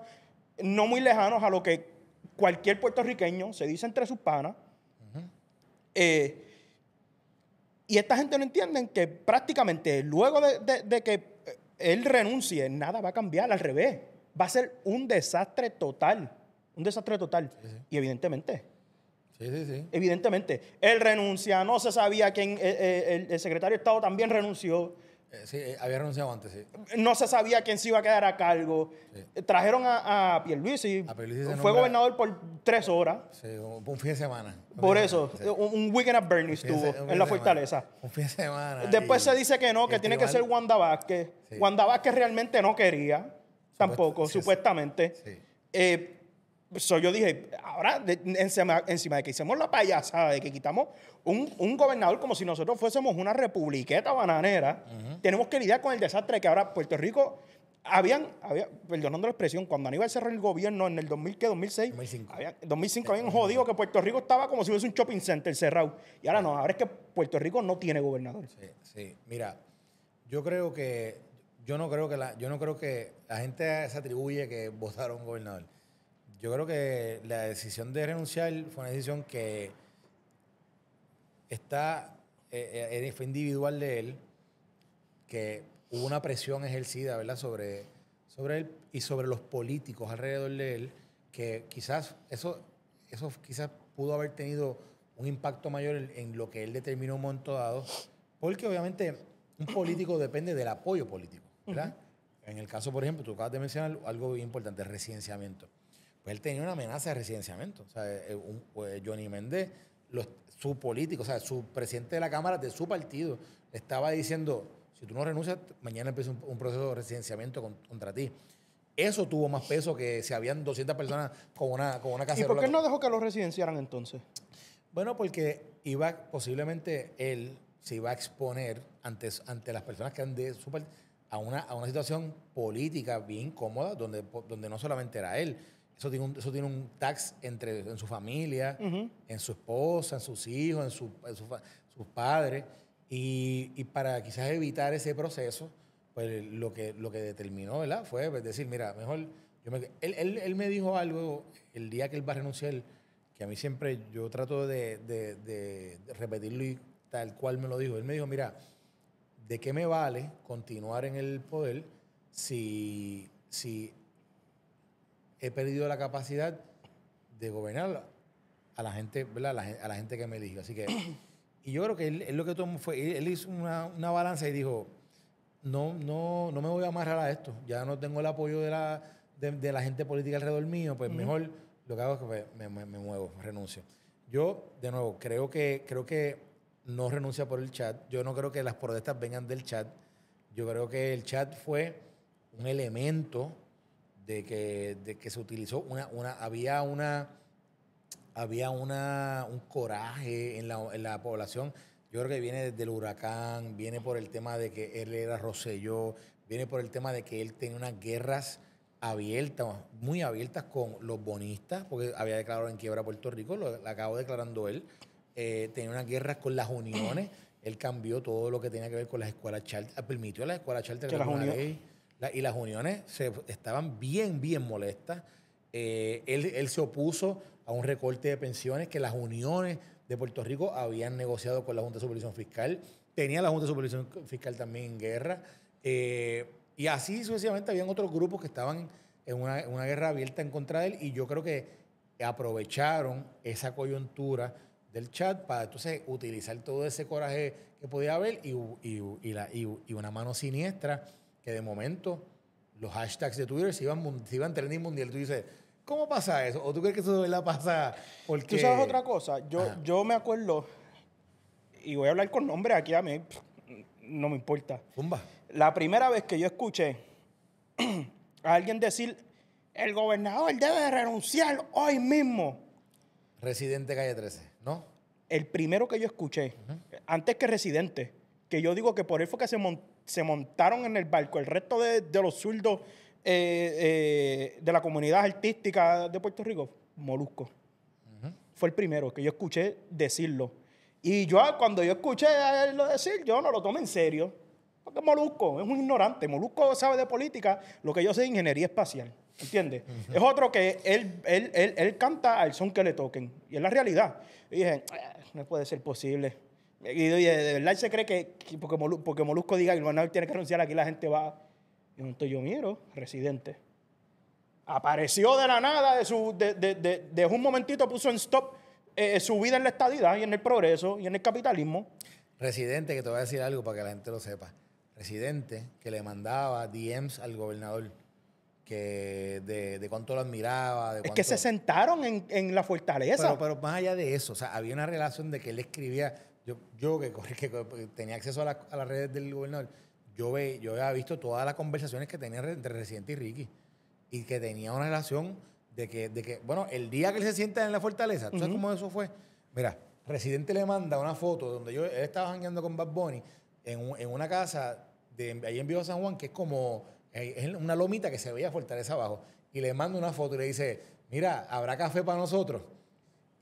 no muy lejanos a lo que cualquier puertorriqueño se dice entre sus panas. Eh, y esta gente no entienden que prácticamente luego de, que él renuncie, nada va a cambiar, al revés. Va a ser un desastre total. Un desastre total. Y evidentemente. Sí, sí, sí. Evidentemente. Él renuncia, no se sabía quién. Eh, eh, el secretario de Estado también renunció. Eh, sí, eh, había renunciado antes, sí. No se sabía quién se iba a quedar a cargo. Eh, trajeron a, a Pierluisi. A fue gobernador por tres horas. Sí, un fin de semana. Por eso, un, weekend at bernie estuvo en la fortaleza. Un fin de semana. Después se dice que no, que tiene que ser Wanda Vázquez. Wanda Vázquez realmente no quería, tampoco, supuestamente. Eh, So yo dije, ahora encima, de que hicimos la payasada, de que quitamos un, gobernador como si nosotros fuésemos una republiqueta bananera, tenemos que lidiar con el desastre que ahora Puerto Rico habían, había, perdonando la expresión, cuando Aníbal cerró el gobierno en el 2000, que 2006, 2005, había, 2005 habían jodido que Puerto Rico estaba como si fuese un shopping center cerrado. Y ahora no, ahora es que Puerto Rico no tiene gobernador. Sí, sí. Mira, yo creo que yo no creo que la, yo no creo que la gente se atribuye que votaron gobernador yo creo que la decisión de renunciar fue una decisión que está, eh, eh, eh, fue individual de él, que hubo una presión ejercida, ¿verdad?, sobre, sobre él y sobre los políticos alrededor de él, que quizás eso, eso quizás pudo haber tenido un impacto mayor en, lo que él determinó un momento dado, porque obviamente un político depende del apoyo político, ¿verdad? En el caso, por ejemplo, tú acabas de mencionar algo bien importante, el residenciamiento pues él tenía una amenaza de residenciamiento. O sea, eh, eh, pues, Johnny Méndez, su político, o sea, su presidente de la Cámara de su partido, estaba diciendo, si tú no renuncias, mañana empieza un, proceso de residenciamiento contra ti. Eso tuvo más peso que si habían 200 personas con una, con una cacerola. ¿Y por qué no dejó que los residenciaran entonces? Bueno, porque iba, posiblemente él se iba a exponer ante, ante las personas que han de su a una, a una situación política bien incómoda donde, donde no solamente era él, eso tiene un, eso tiene un tax entre, en su familia, en su esposa, en sus hijos, en, sus padres. Y, para quizás evitar ese proceso, pues lo que, lo que determinó, ¿verdad? Fue decir, mira, mejor... Yo me, él, él, me dijo algo el día que él va a renunciar, que a mí siempre yo trato de, repetirlo y tal cual me lo dijo. Él me dijo, mira, ¿de qué me vale continuar en el poder si, si he perdido la capacidad de gobernar a la gente, A la gente que me eligió. Así que, y yo creo que él, lo que fue, él, hizo una, una balanza y dijo, no, no, no me voy a amarrar a esto, ya no tengo el apoyo de la, de, la gente política alrededor mío, pues mejor lo que hago es que pues, me, muevo, renuncio. Yo, de nuevo, creo que, creo que no renuncia por el chat, yo no creo que las protestas vengan del chat, yo creo que el chat fue un elemento de que, de que se utilizó una, una, había una, había una, un coraje en la, población. Yo creo que viene desde el huracán, viene por el tema de que él era Rosselló viene por el tema de que él tenía unas guerras abiertas, muy abiertas con los bonistas, porque había declarado en quiebra Puerto Rico, lo, acabó acabo declarando él. Eh, tenía unas guerras con las uniones, él cambió todo lo que tenía que ver con las escuelas charter, permitió a las escuelas charter. Que las y las uniones se, estaban bien, bien molestas. Eh, él, él, se opuso a un recorte de pensiones que las uniones de Puerto Rico habían negociado con la Junta de Supervisión Fiscal. Tenía la Junta de Supervisión Fiscal también en guerra. Eh, y así sucesivamente habían otros grupos que estaban en una, una guerra abierta en contra de él. Y yo creo que aprovecharon esa coyuntura del chat para entonces utilizar todo ese coraje que podía haber y, y, y, la, y una mano siniestra que de momento los hashtags de Twitter se iban, a iban mundial. Tú dices, ¿cómo pasa eso? ¿O tú crees que eso de verdad pasa? Porque... Tú sabes otra cosa. Yo, yo me acuerdo, y voy a hablar con nombres aquí a mí, no me importa. Pumba. La primera vez que yo escuché a alguien decir, el gobernador debe renunciar hoy mismo. Residente Calle 13, ¿no? El primero que yo escuché, antes que Residente, que yo digo que por eso fue que se montó se montaron en el barco. El resto de, los zurdos eh, eh, de la comunidad artística de Puerto Rico, Molusco. Fue el primero que yo escuché decirlo. Y yo cuando yo escuché a él lo decir, yo no lo tomé en serio. Porque Molusco es un ignorante. Molusco sabe de política lo que yo sé de ingeniería espacial. ¿Entiendes? Es otro que él, él, él, canta al son que le toquen. Y es la realidad. Y dije, eh, no puede ser posible. Y de verdad se cree que, porque, Molusco diga que el gobernador tiene que renunciar, aquí la gente va. Y entonces yo miro, residente. Apareció de la nada, de su, de, de, de, de un momentito puso en stop eh, su vida en la estadidad y en el progreso y en el capitalismo. Residente, que te voy a decir algo para que la gente lo sepa. Residente que le mandaba DMs al gobernador que de, de, cuánto lo admiraba. De cuánto... Es que se sentaron en, en la fortaleza. Pero, pero, más allá de eso, o sea, había una relación de que él escribía yo, <laughs> que, tenía acceso a, las redes del gobernador, yo, ve, yo había visto todas las conversaciones que tenía entre Residente y Ricky. Y que tenía una relación de que, de que bueno, el día que él se sienta en la fortaleza, ¿tú sabes cómo eso fue? Mira, Residente le manda una foto donde yo, él estaba jangueando con Bad Bunny en, una casa de ahí en Vivo San Juan, que es como eh, es una lomita que se veía fortaleza abajo. Y le manda una foto y le dice, mira, ¿habrá café para nosotros?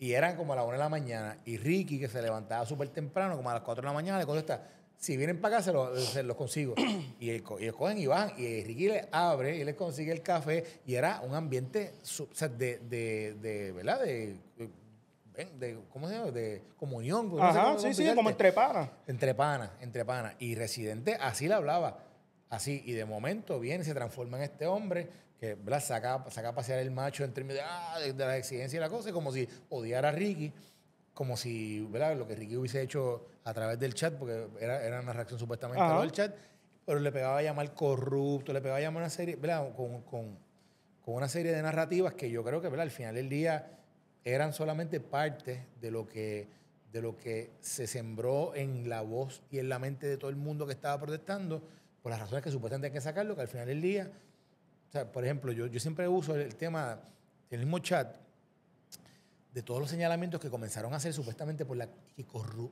Y eran como a las 1 de la mañana. Y Ricky, que se levantaba súper temprano, como a las 4 de la mañana, le contesta, si vienen para acá, se, los consigo. <clears throat> y el cogen y van. Y Ricky le abre y le consigue el café. Y era un ambiente de, ¿verdad? De, ¿cómo se llama? De comunión. Ajá, sí, sí, como entre panas. Entre panas, entre panas. Y Residente así le hablaba, así. Y de momento viene, se transforma en este hombre que a pasear el macho en términos de, ah, la exigencia y la cosa, como si odiara a Ricky, como si ¿verdad? lo que Ricky hubiese hecho a través del chat, porque era, era una reacción supuestamente al chat, pero le pegaba a llamar corrupto, le pegaba a llamar una serie, Con, una serie de narrativas que yo creo que al final del día eran solamente parte de lo que de lo que se sembró en la voz y en la mente de todo el mundo que estaba protestando, por las razones que supuestamente hay que sacarlo, que al final del día o sea, por ejemplo, yo, yo siempre uso el tema, el mismo chat, de todos los señalamientos que comenzaron a hacer supuestamente por la,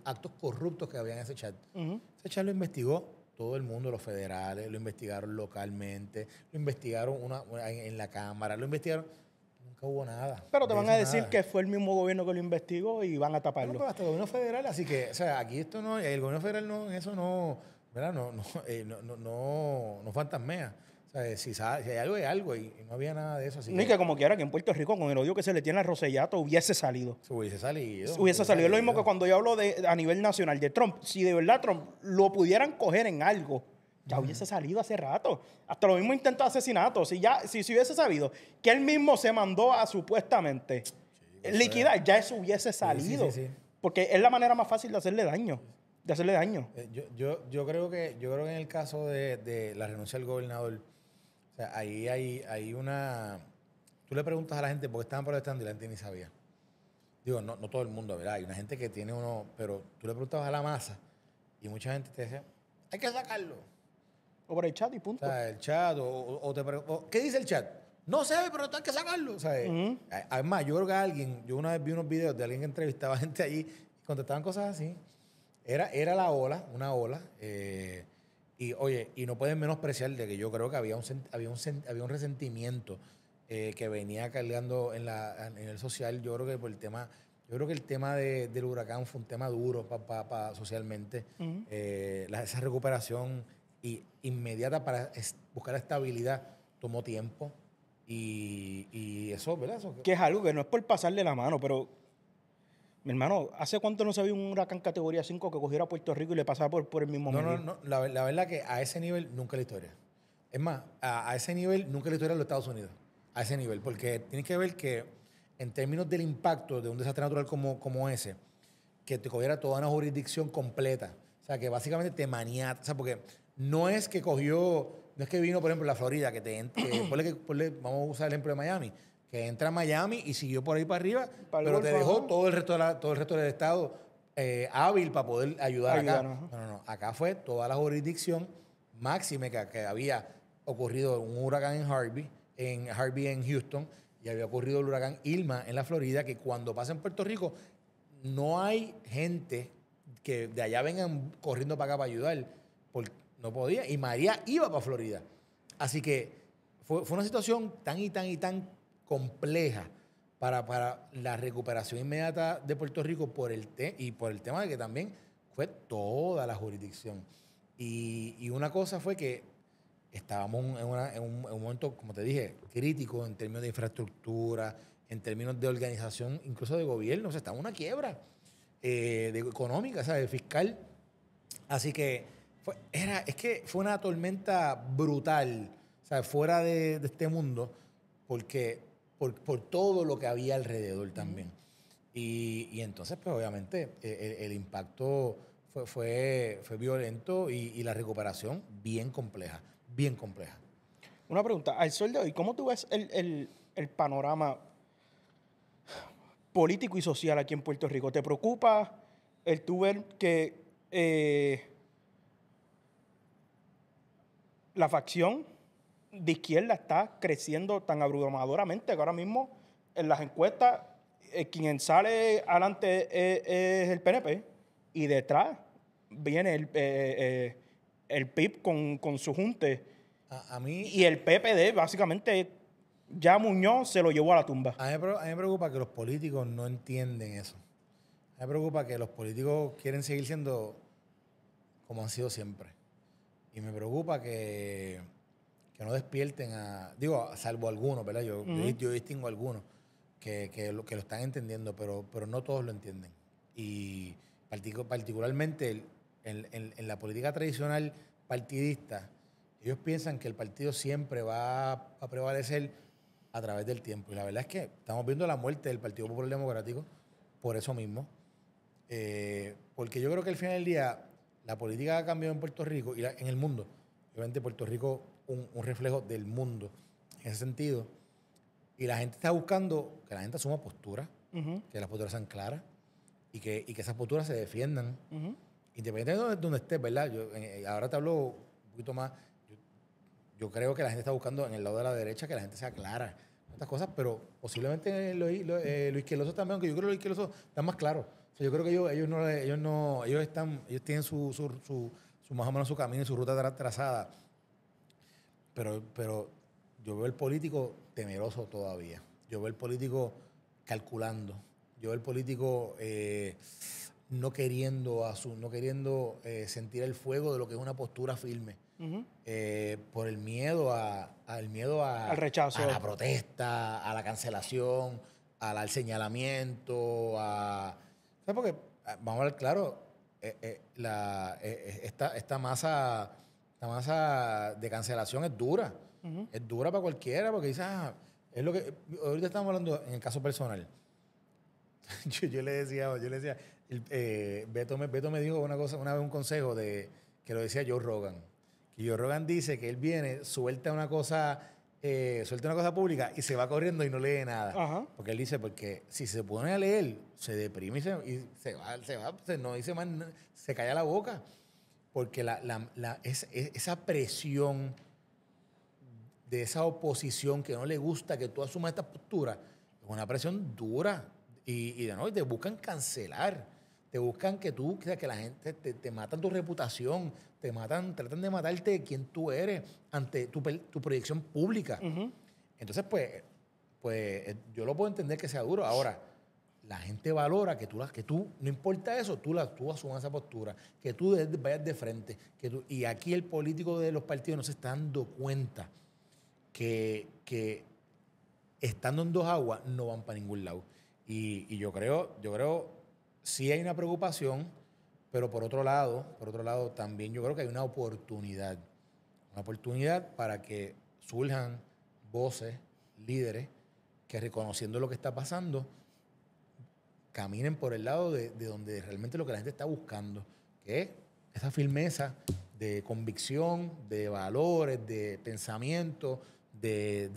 actos corruptos que había en ese chat. Ese chat lo investigó todo el mundo, los federales, lo investigaron localmente, lo investigaron una, en, la Cámara, lo investigaron. Nunca hubo nada. Pero te van a decir que fue el mismo gobierno que lo investigó y van a taparlo. No, pero hasta el gobierno federal, así que, o sea, aquí esto no, el gobierno federal no, en eso no, ¿verdad? No, no, <laughs> eh, no, no, no, no fantasmea. O sea, si, hay algo, hay algo. Y, no había nada de eso. Ni no, que... que como quiera que en Puerto Rico, con el odio que se le tiene al Rosellato, hubiese salido. Se hubiese salido. Se hubiese, salido. Es lo mismo que cuando yo hablo de, a nivel nacional de Trump. Si de verdad Trump lo pudieran coger en algo, ya hubiese salido hace rato. Hasta lo mismo intento de asesinato. Si ya, si, hubiese sabido que él mismo se mandó a supuestamente liquidar, ya eso hubiese salido. Porque es la manera más fácil de hacerle daño de hacerle daño. Eh, yo, yo, creo que, yo creo en el caso de, de la renuncia del gobernador, ahí hay, una... Tú le preguntas a la gente porque estaban por el stand y la gente ni sabía. Digo, no, todo el mundo, ¿verdad? Hay una gente que tiene uno, pero tú le preguntas a la masa y mucha gente te decía, hay que sacarlo. O por el chat y punto. O sea, el chat, o, te ¿qué dice el chat? No sé, pero hay que sacarlo. O sea, Además, yo creo que alguien, yo una vez vi unos videos de alguien que entrevistaba <laughs> gente allí y contestaban cosas así. Era, era la ola, una ola. Eh, y oye, y no pueden menospreciar de que yo creo que había un, había un, había un resentimiento eh, que venía cargando en, la, en el social. Yo creo que por el tema, yo creo que el tema de, del huracán fue un tema duro para socialmente. Eh, la, esa recuperación y, inmediata para buscar buscar estabilidad tomó tiempo. Y, y, eso, ¿verdad? que es algo que no es por pasarle la mano, pero mi hermano, ¿hace cuánto no se vio un huracán categoría 5 que cogiera a Puerto Rico y le pasaba por, por el mismo No, medio? no, no. La, la, verdad que a ese nivel nunca la historia. Es más, a, ese nivel nunca la historia de los Estados Unidos. A ese nivel. Porque tienes que ver que en términos del impacto de un desastre natural como, como ese, que te cogiera toda una jurisdicción completa. O sea, que básicamente te maniata. O sea, porque no es que cogió, no es que vino, por ejemplo, la Florida, que te. Que, <clears throat> vamos a usar el ejemplo de Miami que entra a Miami y siguió por ahí para arriba, pero te dejó todo el resto, de todo el resto del estado eh, hábil para poder ayudar acá. No, no, no. Acá fue toda la jurisdicción máxima que, había ocurrido un huracán en Harvey, en Harvey en Houston, y había ocurrido el huracán Ilma en la Florida, que cuando pasa en Puerto Rico no hay gente que de allá vengan corriendo para acá para ayudar, porque no podía. Y María iba para Florida. Así que fue, fue una situación tan y tan y tan compleja para, para la recuperación inmediata de Puerto Rico por el y por el tema de que también fue toda la jurisdicción. Y, y una cosa fue que estábamos en, en, un, en, un, momento, como te dije, crítico en términos de infraestructura, en términos de organización, incluso de gobierno. O sea, estaba una quiebra eh, de, económica, ¿sabes? Fiscal. Así que fue, era, es que fue una tormenta brutal, ¿sabes? Fuera de, de este mundo, porque por, todo lo que había alrededor también. y, entonces, pues obviamente, e, e, el, impacto fue, fue, violento y, la recuperación bien compleja, bien compleja. Una pregunta, al sol de hoy, ¿cómo tú ves el, panorama político y social aquí en Puerto Rico? ¿Te preocupa el tú que eh, la facción de izquierda está creciendo tan abrumadoramente que ahora mismo en las encuestas eh, quien sale adelante es, el PNP y detrás viene el, eh, eh, el PIB con, su junte. y el PPD básicamente ya Muñoz se lo llevó a la tumba. A mí, me preocupa que los políticos no entienden eso. A mí me preocupa que los políticos quieren seguir siendo como han sido siempre. Y me preocupa que que no despierten a, digo, salvo algunos, ¿verdad? Yo, yo, distingo a algunos que, lo, están entendiendo, pero, pero no todos lo entienden. Y particularmente en, la política tradicional partidista, ellos piensan que el partido siempre va a prevalecer a través del tiempo. Y la verdad es que estamos viendo la muerte del Partido Popular Democrático por eso mismo. Eh, porque yo creo que al final del día la política ha cambiado en Puerto Rico y en el mundo. Obviamente Puerto Rico un, reflejo del mundo en ese sentido. Y la gente está buscando que la gente asuma posturas, que las posturas sean claras y que, y que esas posturas se defiendan. Independientemente de donde estés, ¿verdad? Yo, eh, ahora te hablo un poquito más. Yo, creo que la gente está buscando en el lado de la derecha que la gente sea clara. Estas cosas, pero posiblemente lo Luis, eh, también, aunque yo creo que Luis izquierdoso está más claro. yo creo que ellos, ellos, no, ellos, no, ellos, están, ellos tienen su, su, su, su, más o menos su camino y su ruta trazada pero, pero yo veo el político temeroso todavía. Yo veo el político calculando. Yo veo el político eh, no queriendo, a su, no queriendo eh, sentir el fuego de lo que es una postura firme. Eh, por el miedo a, al miedo a, la protesta, a la cancelación, al, señalamiento, a. Porque, ah, vamos a ver claro, la, esta, esta masa la masa de cancelación es dura. Es dura para cualquiera, porque quizás ah, es lo que. Ahorita estamos hablando en el caso personal. <laughs> yo, le decía, eh, Beto, me, Beto me dijo una cosa, una vez un consejo de que lo decía Joe Rogan. Que Joe Rogan dice que él viene, suelta una cosa, eh, suelta una cosa pública y se va corriendo y no lee nada. Porque él dice, porque si se pone a leer, se deprime y se, va, se va, se no dice más, se calla la boca porque la, esa presión de esa oposición que no le gusta que tú asumas esta postura, es una presión dura. Y, de nuevo, te buscan cancelar, te buscan que tú, que la gente te, matan tu reputación, te matan, tratan de matarte de quien tú eres ante tu, tu proyección pública. Entonces, pues, pues eh, yo lo puedo entender que sea duro. Ahora, la gente valora que tú, las, que tú no importa eso, tú, las tú asumas esa postura, que tú vayas de frente. Que y aquí el político de los partidos no se está dando cuenta que, estando en dos aguas no van para ningún lado. Y, yo creo, yo creo, sí hay una preocupación, pero por otro lado, por otro lado también yo creo que hay una oportunidad. Una oportunidad para que surjan voces, líderes, que reconociendo lo que está pasando, caminen por el lado de, donde realmente lo que la gente está buscando, que es esa firmeza de convicción, de valores, de pensamiento, de,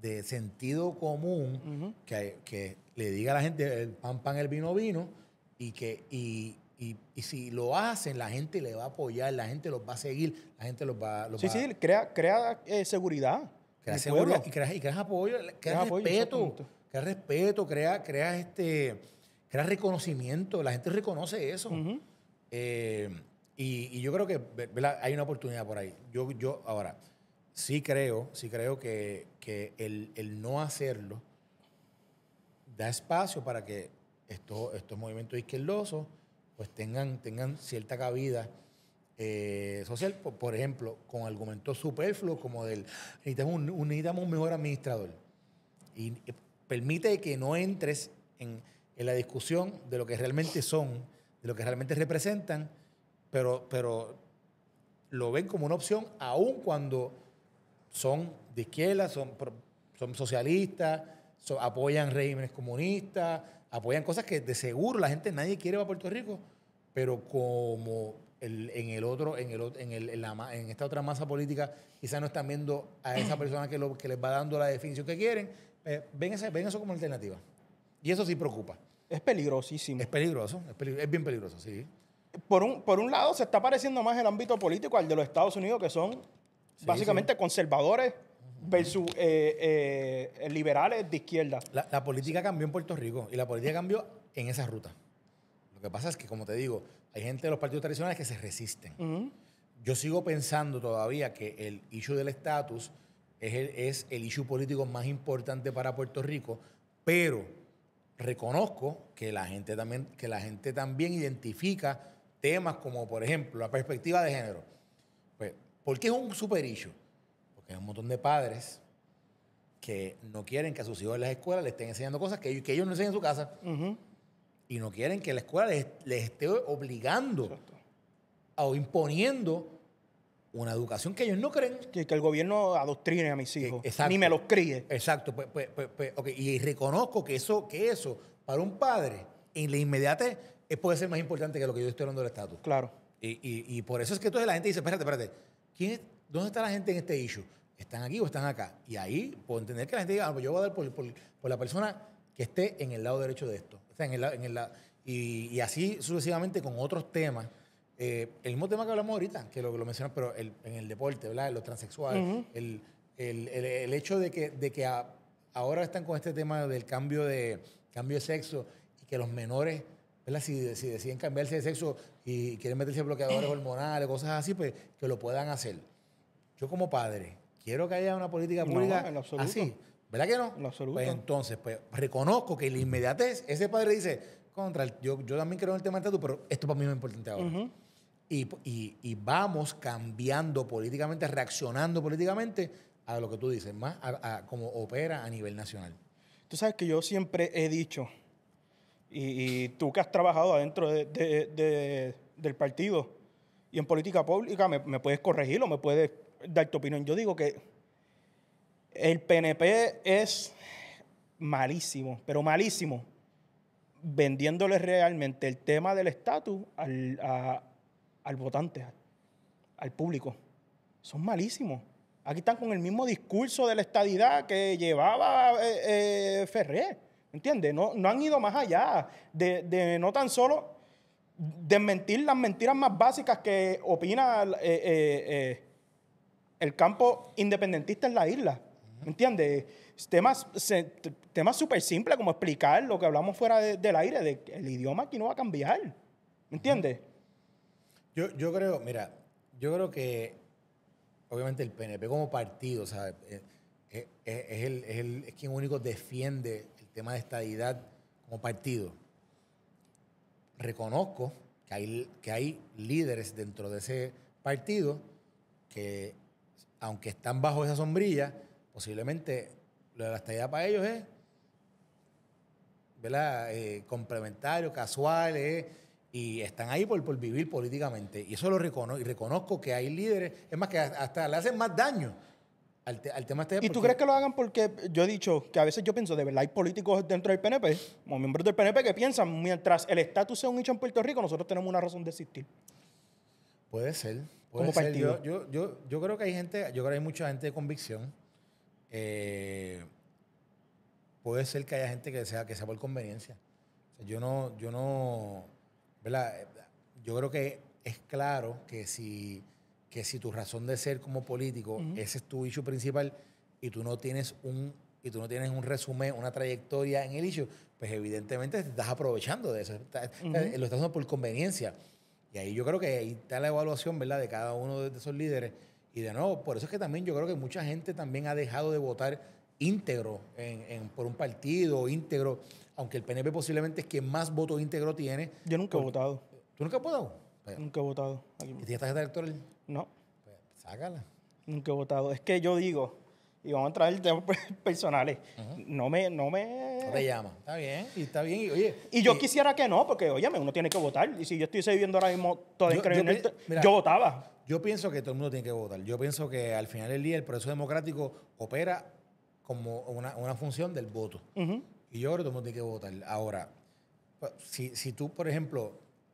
de, sentido común, que, le diga a la gente el pan, pan, el vino, vino, y que y, si lo hacen, la gente le va a apoyar, la gente los va a seguir, la gente los va, sí, Sí, sí, crea, crea eh, seguridad. Crea seguridad y crea apoyo, crea respeto. Crea respeto, crea este, reconocimiento. La gente reconoce eso. Eh, y, yo creo que hay una oportunidad por ahí. Yo, yo ahora, sí creo, sí creo que, el, no hacerlo da espacio para que estos movimientos izquierdosos pues tengan, tengan cierta cabida. Eh, social, por, ejemplo, con argumentos superfluos como del necesitamos un, necesitamos un mejor administrador. Y eh, permite que no entres en, la discusión de lo que realmente son, de lo que realmente representan, pero, pero lo ven como una opción, aun cuando son de izquierda, son, socialistas, apoyan regímenes comunistas, apoyan cosas que de seguro la gente, nadie quiere va a Puerto Rico, pero como en el otro, en, el, en, esta otra masa política, quizás no están viendo a esa persona que, que les va dando la definición que quieren, eh, ven, eso como alternativa. Y eso sí preocupa. Es peligrosísimo. Es peligroso, es, bien peligroso, sí. Por un, por un lado, se está pareciendo más el ámbito político al de los Estados Unidos, que son básicamente conservadores versus eh, eh, liberales de izquierda. La, política cambió en Puerto Rico y la política cambió en esa ruta. Lo que pasa es que, como te digo, hay gente de los partidos tradicionales que se resisten. Yo sigo pensando todavía que el issue del estatus es el, issue político más importante para Puerto Rico, pero reconozco que la gente también, que la gente también identifica temas como, por ejemplo, la perspectiva de género. Pues, ¿Por qué es un super issue? Porque hay un montón de padres que no quieren que a sus hijos en las escuelas les estén enseñando cosas que ellos, que ellos no enseñan en su casa. Y no quieren que la escuela les, esté obligando o imponiendo una educación que ellos no creen. Que, el gobierno adoctrine a mis eh, hijos, ni me los críe. Exacto, pues, pues, pues, y reconozco que eso, que eso, para un padre, en la inmediatez, eh, puede ser más importante que lo que yo estoy hablando del estatus. Claro. Y, por eso es que entonces la gente dice, espérate, espérate, ¿quién ¿dónde está la gente en este issue? ¿Están aquí o están acá? Y ahí puedo entender que la gente diga, ah, yo voy a dar por, la persona que esté en el lado derecho de esto. en en el, y, y así sucesivamente con otros temas eh, el mismo tema que hablamos ahorita, que lo, mencionas, pero en el deporte, ¿verdad? Los transexuales, el, hecho de que, de que ahora están con este tema del cambio de, cambio de sexo y que los menores, ¿verdad? Si, deciden cambiarse de sexo y quieren meterse bloqueadores <clears throat> hormonales, cosas así, pues que lo puedan hacer. Yo como padre, quiero que haya una política pública así. ¿Verdad que no? Pues entonces, pues reconozco que la inmediatez, ese padre dice, contra, yo, yo también creo en el tema del tatu, pero esto para mí es importante ahora y, vamos cambiando políticamente, reaccionando políticamente a lo que tú dices, más a, cómo opera a nivel nacional. Tú sabes que yo siempre he dicho, y, tú que has trabajado adentro del partido y en política pública, me, puedes corregirlo, me puedes dar tu opinión. Yo digo que el PNP es malísimo, pero malísimo, vendiéndole realmente el tema del estatus a, al votante, al público. Son malísimos. Aquí están con el mismo discurso de la estadidad que llevaba eh, eh ¿Me ¿Entiendes? No, han ido más allá de, no tan solo desmentir las mentiras más básicas que opina eh, eh, el campo independentista en la isla. ¿Entiendes? Temas, temas súper simples como explicar lo que hablamos fuera del aire, de el idioma aquí no va a cambiar. ¿Entiendes? Yo, yo creo, mira, yo creo que obviamente el PNP como partido, eh, eh, eh, Es, el, quien único defiende el tema de estadidad como partido. Reconozco que hay, que hay líderes dentro de ese partido que, aunque están bajo esa sombrilla, posiblemente lo de la estadidad para ellos es ¿verdad? complementario, casual, es y están ahí por, por vivir políticamente. Y eso lo reconozco. Y reconozco que hay líderes, es más, que hasta le hacen más daño al, al tema este. ¿Y tú crees que lo hagan porque yo he dicho que a veces yo pienso, de verdad, hay políticos dentro del PNP, como miembros del PNP, que piensan, mientras el estatus sea un hecho en Puerto Rico, nosotros tenemos una razón de existir. Puede ser. como partido. Yo, creo que hay gente, yo creo que hay mucha gente de convicción. Eh, puede ser que haya gente que sea, que sea por conveniencia. yo no, yo no ¿verdad? Eh, yo creo que es claro que si, que si tu razón de ser como político, ese es tu issue principal y tú no tienes un y tú no tienes un resumen, una trayectoria en el issue, pues evidentemente te estás aprovechando de eso. Lo estás haciendo por conveniencia. Y ahí yo creo que ahí está la evaluación, ¿verdad?, de cada uno de esos líderes. Y de nuevo, por eso es que también yo creo que mucha gente también ha dejado de votar íntegro en, en, por un partido, íntegro aunque el PNP posiblemente es quien más voto íntegro tiene. Yo nunca he votado. ¿Tú nunca has votado? Pues, nunca he votado. ¿Y tienes tarjeta electoral? No. Pues, sácala. Nunca he votado. Es que yo digo, y vamos a traer temas personales. No me, no me. te llama. Está bien, y está bien. yo eh, quisiera que no, porque oye, uno tiene que votar. Y si yo estoy viviendo ahora mismo todo increíble, yo, votaba. Yo pienso que todo el mundo tiene que votar. Yo pienso que al final del día el proceso democrático opera como una, función del voto. Y yo creo que todo el tiene que votar. Ahora, pues, si, tú, por ejemplo,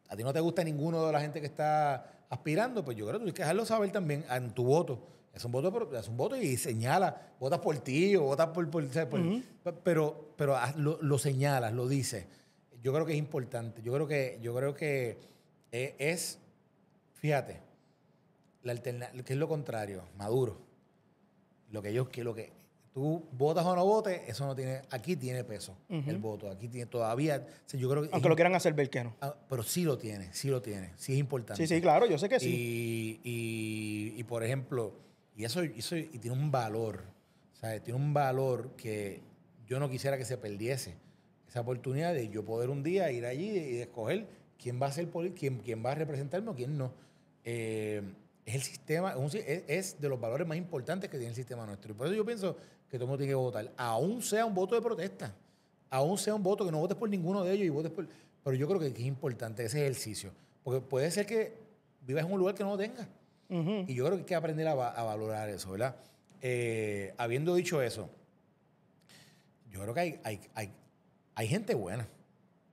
a ti no te gusta ninguno de la gente que está aspirando, pues yo creo que tú tienes que dejarlo saber también en tu voto. Es un voto, es un voto y señala, votas por ti o votas por... Pero, pero lo, señalas, lo dices. Yo creo que es importante. Yo creo que, yo creo que eh, es, fíjate, la que es lo contrario, Maduro. Lo que ellos, lo que, tú votas o no votes, eso no tiene, aquí tiene peso el voto, aquí tiene todavía, yo creo aunque lo quieran hacer ver que no. Ah, pero sí lo tiene, sí lo tiene, sí es importante. Sí, sí, claro, yo sé que sí. Y, por ejemplo, y eso, eso tiene un valor, Tiene un valor que yo no quisiera que se perdiese esa oportunidad de yo poder un día ir allí y escoger quién va a ser quién, quién va a representarme o quién no. Eh, es el sistema, es, es, de los valores más importantes que tiene el sistema nuestro. Y por eso yo pienso todo el mundo tiene que votar, aún sea un voto de protesta, aún sea un voto que no votes por ninguno de ellos y votes por... Pero yo creo que es importante ese ejercicio, porque puede ser que vivas en un lugar que no lo tengas. Y yo creo que hay que aprender a, valorar eso, ¿verdad? Eh, habiendo dicho eso, yo creo que hay, hay, hay, hay gente buena,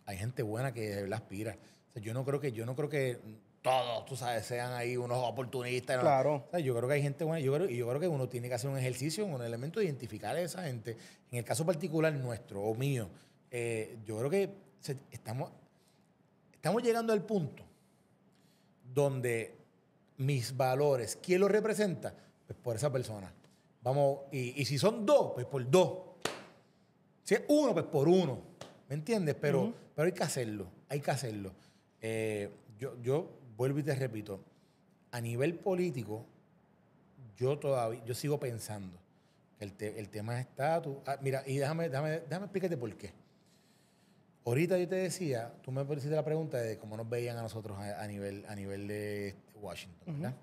hay gente buena que de aspira. yo no creo que, yo no creo que todos, tú sabes, sean ahí unos oportunistas. Claro. yo creo que hay gente buena, yo creo, y yo creo que uno tiene que hacer un ejercicio, un elemento de identificar a esa gente. En el caso particular nuestro o mío, eh, yo creo que estamos, estamos llegando al punto donde mis valores, ¿quién los representa? Pues por esa persona. Vamos, y, si son dos, pues por dos. Si es uno, pues por uno. ¿Me entiendes? Pero, pero hay que hacerlo, hay que hacerlo. Eh, yo, yo vuelvo y te repito, a nivel político, yo todavía, yo sigo pensando que el, tema de estatus. Ah, mira, y déjame, déjame, déjame explícate por qué. Ahorita yo te decía, tú me hiciste la pregunta de cómo nos veían a nosotros a, nivel, a nivel de Washington, ¿verdad?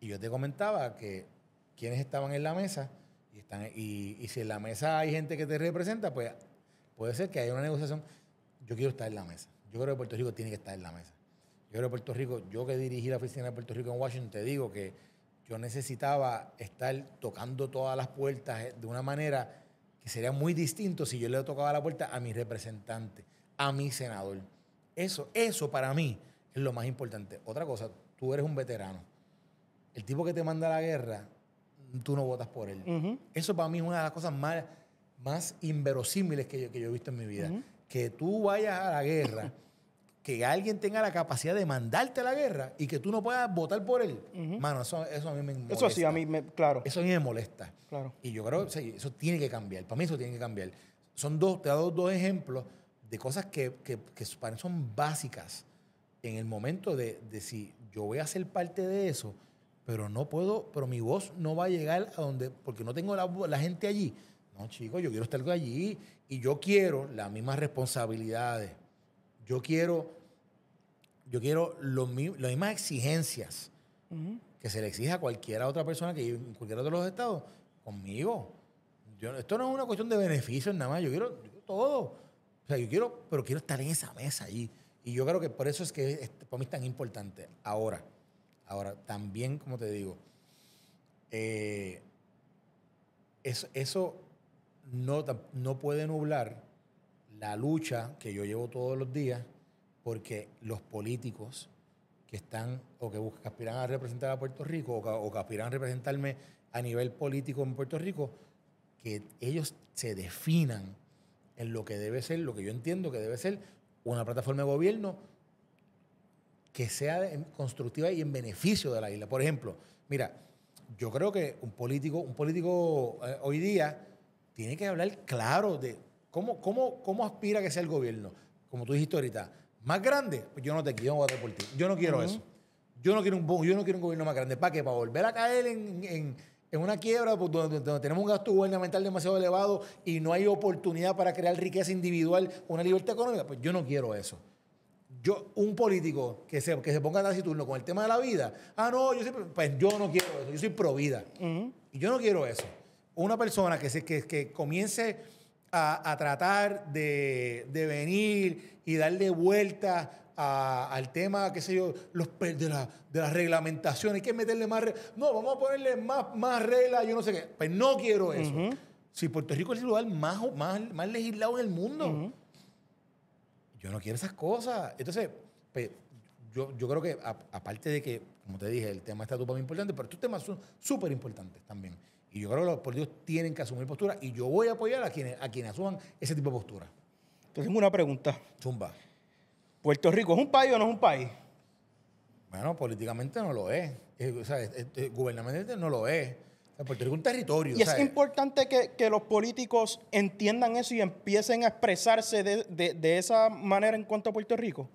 Y yo te comentaba que quienes estaban en la mesa y, y si en la mesa hay gente que te representa, pues puede ser que haya una negociación. Yo quiero estar en la mesa. Yo creo que Puerto Rico tiene que estar en la mesa. Yo Puerto Rico, yo que dirigí la oficina de Puerto Rico en Washington, te digo que yo necesitaba estar tocando todas las puertas eh, de una manera que sería muy distinto si yo le tocaba la puerta a mi representante, a mi senador. Eso, eso para mí es lo más importante. Otra cosa, tú eres un veterano. El tipo que te manda a la guerra, tú no votas por él. Eso para mí es una de las cosas más, más inverosímiles que yo, que yo he visto en mi vida. Que tú vayas a la guerra que alguien tenga la capacidad de mandarte a la guerra y que tú no puedas votar por él, mano, eso, a mí me molesta. Eso sí, a mí, me, claro. Eso a mí me molesta. Claro. Y yo creo que eso tiene que cambiar. Para mí eso tiene que cambiar. Son dos, te he dado dos ejemplos de cosas que, que, que para mí son básicas en el momento de, de si yo voy a ser parte de eso, pero no puedo, pero mi voz no va a llegar a donde, porque no tengo la, la gente allí. No, chicos, yo quiero estar allí y yo quiero las mismas responsabilidades yo quiero, yo quiero las mismas exigencias que se le exija a cualquiera otra persona que vive en cualquiera de los estados conmigo. esto no es una cuestión de beneficios nada más. Yo quiero, todo. O sea, yo quiero, pero quiero estar en esa mesa allí. Y yo creo que por eso es que para mí es tan importante. Ahora, ahora, también, como te digo, eh, eso, no, no puede nublar la lucha que yo llevo todos los días porque los políticos que están o que aspiran a representar a Puerto Rico o que, aspiran a representarme a nivel político en Puerto Rico, que ellos se definan en lo que debe ser, lo que yo entiendo que debe ser una plataforma de gobierno que sea constructiva y en beneficio de la isla. Por ejemplo, mira, yo creo que un político, un político eh, hoy día tiene que hablar claro de ¿Cómo, cómo, cómo aspira que sea el gobierno? Como tú dijiste ahorita, más grande, pues yo no te quiero, votar por ti. Yo no quiero eso. Yo no quiero, un, yo no quiero un gobierno más grande. ¿Para qué? Para volver a caer en, una quiebra donde, tenemos un gasto gubernamental demasiado elevado y no hay oportunidad para crear riqueza individual, una libertad económica. Pues yo no quiero eso. Yo, un político que se, que se ponga taciturno con el tema de la vida, ah, no, yo pues yo no quiero eso, yo soy pro vida. Y yo no quiero eso. Una persona que, que, que comience a, tratar de, de, venir y darle vuelta al tema, qué sé yo, los, de, la, de las reglamentaciones. Hay que meterle más No, vamos a ponerle más, más reglas, yo no sé qué. Pues no quiero eso. Si Puerto Rico es el lugar más, más, más legislado mundo, yo no quiero esas cosas. Entonces, pues, yo, yo creo que, aparte de que, como te dije, el tema está para importante, pero estos temas son súper importantes también. Y yo creo que los políticos tienen que asumir postura y yo voy a apoyar a quienes, a quienes asuman ese tipo de postura. Entonces, una pregunta. chumba ¿Puerto Rico es un país o no es un país? Bueno, políticamente no lo es. Eh, o sea, este, este, gubernamentalmente no lo es. Puerto Rico es un territorio. Y es importante que, los políticos entiendan eso y empiecen a expresarse de, esa manera en cuanto a Puerto Rico.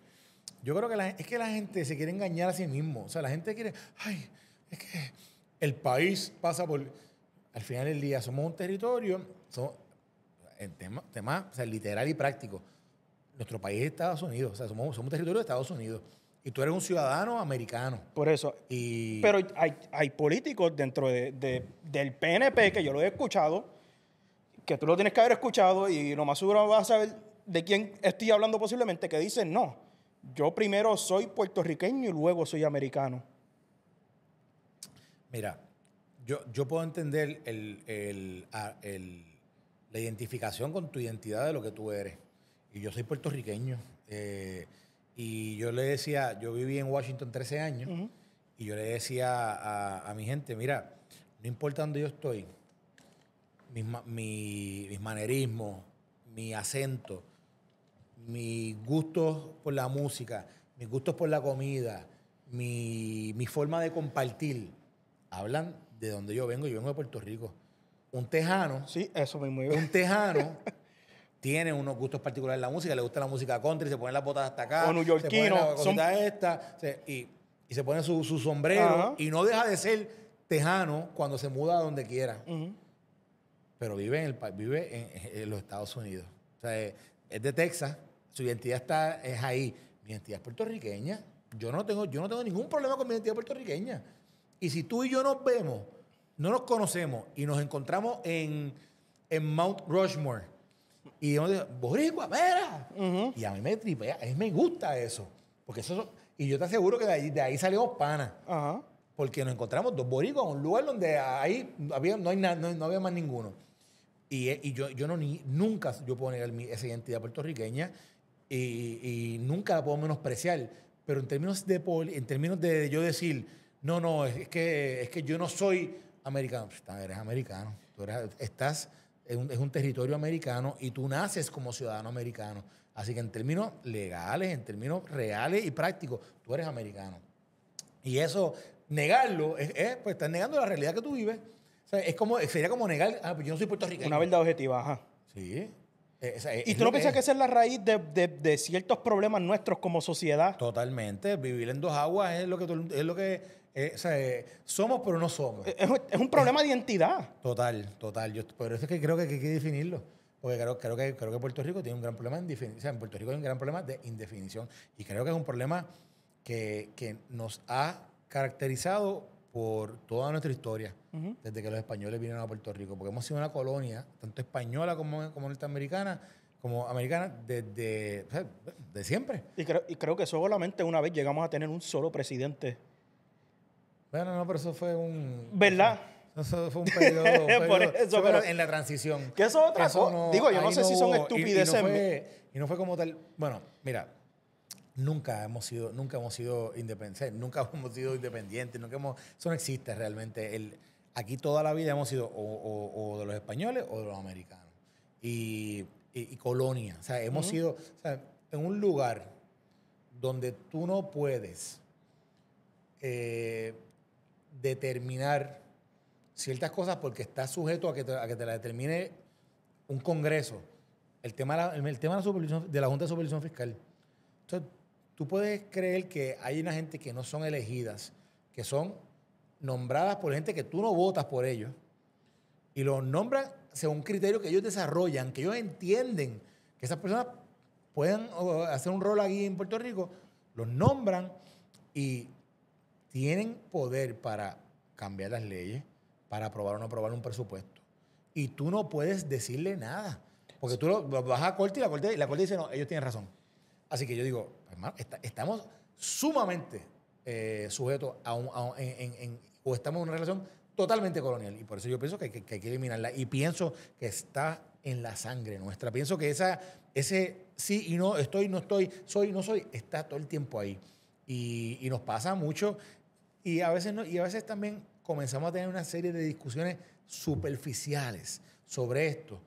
Yo creo que es que la gente se quiere engañar a sí mismo. O sea, la gente quiere, ay, es que el país pasa por al final del día somos un territorio, son en tema, tema sea, literal y práctico. Nuestro país es Estados Unidos, o sea, somos, un territorio de Estados Unidos. Y tú eres un ciudadano americano. Por eso. Y... Pero hay, políticos dentro del PNP, que yo lo he escuchado, que tú lo tienes que haber escuchado y lo más seguro vas a saber de quién estoy hablando posiblemente, que dicen, no, yo primero soy puertorriqueño y luego soy americano. Mira, yo, puedo entender el, la identificación con tu identidad de lo que tú eres. Y yo soy puertorriqueño. Eh, y yo le decía, yo viví en Washington 13 años, y yo le decía a, mi gente, mira, no importa dónde yo estoy, mis, mi, mis manerismos, mi acento, mis gustos por la música, mis gustos por la comida, mi, mi forma de compartir, hablan de donde yo vengo, yo vengo de Puerto Rico. Un tejano. Sí, eso mueve Un tejano <laughs> tiene unos gustos particulares en la música, le gusta la música country, se pone las botas hasta acá. O neoyorquino. Se son... esta, y, se pone su, sombrero y no deja de ser tejano cuando se muda a donde quiera. Pero vive, en, el, vive en, los Estados Unidos. es de Texas, su identidad está, es ahí. Mi identidad es puertorriqueña. Yo no tengo, yo no tengo ningún problema con mi identidad puertorriqueña. Y si tú y yo nos vemos, no nos conocemos y nos encontramos en, en Mount Rushmore, y yo digo, Boricua, vera. Y a mí me tripea, me gusta eso. Porque eso y yo te aseguro que de ahí, de ahí salimos pana, Porque nos encontramos dos boricuas en un lugar donde ahí había, no, hay no, no, había más ninguno. Y, y yo, yo no ni, nunca yo puedo negar esa identidad puertorriqueña y, y, nunca la puedo menospreciar. Pero en términos de en términos de yo decir, no, no, es que, es que yo no soy americano. Pues, eres americano. Tú estás, en un, es un territorio americano y tú naces como ciudadano americano. Así que en términos legales, en términos reales y prácticos, tú eres americano. Y eso, negarlo, es, pues estás negando la realidad que tú vives. es como, sería como negar, ah, pues, yo no soy puertorriqueño. Una verdad objetiva, ajá. Sí. Eh, ¿Y tú no piensas que esa es la raíz de, de, ciertos problemas nuestros como sociedad? Totalmente. Vivir en dos aguas es lo que, es lo que eh, o sea, eh, somos pero no somos. Eh, es, un problema de identidad. Total, total. Yo, eso es que creo que hay que definirlo. Porque creo, creo, que, creo que Puerto Rico tiene un gran problema en O en Puerto Rico hay un gran problema de indefinición. Y creo que es un problema que, nos ha caracterizado por toda nuestra historia, desde que los españoles vinieron a Puerto Rico. Porque hemos sido una colonia, tanto española como, como norteamericana, como americana desde de, siempre. Y creo, y creo que solamente una vez llegamos a tener un solo presidente bueno, no, pero eso fue un... ¿Verdad? Eso fue un periodo. <laughs> en la transición. Que eso es otra Digo, yo no sé si son estupideces. Y, no fue, como tal. Bueno, mira, nunca hemos sido, nunca hemos sido independientes, nunca <laughs> hemos sido independientes, hemos. Eso no existe realmente. aquí toda la vida hemos sido o, de los españoles o de los americanos. Y, colonia. O sea, hemos sido. en un lugar donde tú no puedes. Eh, determinar ciertas cosas porque está sujeto a que te, la determine un Congreso. El tema, el tema de, la de la Junta de Supervisión Fiscal. Entonces, tú puedes creer que hay una gente que no son elegidas, que son nombradas por gente que tú no votas por ellos, y los nombran según criterios que ellos desarrollan, que ellos entienden que esas personas pueden hacer un rol aquí en Puerto Rico, los nombran y tienen poder para cambiar las leyes, para aprobar o no aprobar un presupuesto. Y tú no puedes decirle nada. Porque tú lo, vas a corte y la corte, dice, no, ellos tienen razón. Así que yo digo, hermano, estamos sumamente eh, sujetos a un, o estamos en una relación totalmente colonial. Y por eso yo pienso que, hay que eliminarla. Y pienso que está en la sangre nuestra. Pienso que esa, ese sí y no, estoy, no estoy, soy, no soy, está todo el tiempo ahí. y nos pasa mucho y a veces, y a veces también comenzamos a tener una serie de discusiones superficiales sobre esto,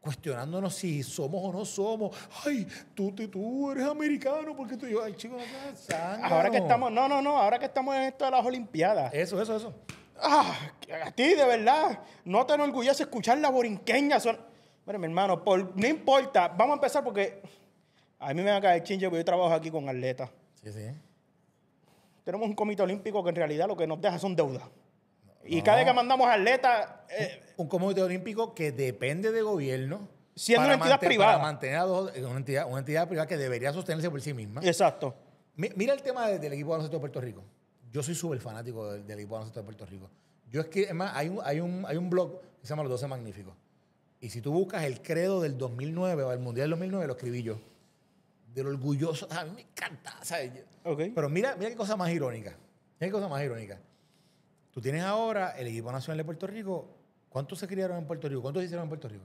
cuestionándonos si somos o no somos. Ay, tú, tú, eres americano, porque tú llevas ay, chico, no Ahora que estamos, no, no, no, ahora que estamos en esto de las Olimpiadas. Eso, eso, eso. Ah, a ti, de verdad, no te enorgullece escuchar la borinqueña. Son... bueno mi hermano, por, no importa, vamos a empezar porque a mí me va a caer chinche porque yo trabajo aquí con atletas. Sí, sí tenemos un comité olímpico que en realidad lo que nos deja son deudas. Y cada vez que mandamos atletas... Eh, un, comité olímpico que depende de gobierno. Siendo una entidad privada. Para mantener a dos, una, entidad, privada que debería sostenerse por sí misma. Exacto. mira el tema del, equipo de baloncesto de Puerto Rico. Yo soy súper fanático del, equipo de baloncesto de Puerto Rico. Yo es que, además, hay un, hay, un, hay un blog que se llama Los 12 Magníficos. Y si tú buscas el credo del 2009 o el Mundial del 2009, lo escribí yo de orgulloso. A mí me encanta, ¿sabes? Pero mira, mira qué cosa más irónica. Mira qué cosa más irónica. Tú tienes ahora el equipo nacional de Puerto Rico. ¿Cuántos se criaron en Puerto Rico? ¿Cuántos se hicieron en Puerto Rico?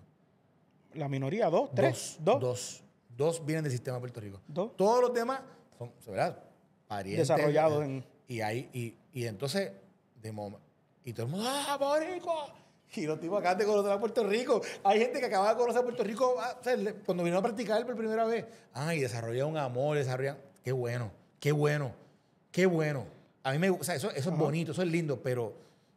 La minoría, dos, tres, dos. Dos, dos. vienen del sistema de Puerto Rico. Dos. Todos los demás son, ¿verdad? Parientes. Desarrollados en... Y, ahí, y, entonces, de momento... Y todo el mundo, ¡ah, Boricua! Y los tipos acaban de conocer a Puerto Rico. Hay gente que acaba de conocer a Puerto Rico ah, cuando vino a practicar por primera vez. Ay, ah, desarrolla un amor, desarrolla... Qué bueno, qué bueno, qué bueno. A mí me gusta, eso, es bonito, eso es lindo, pero,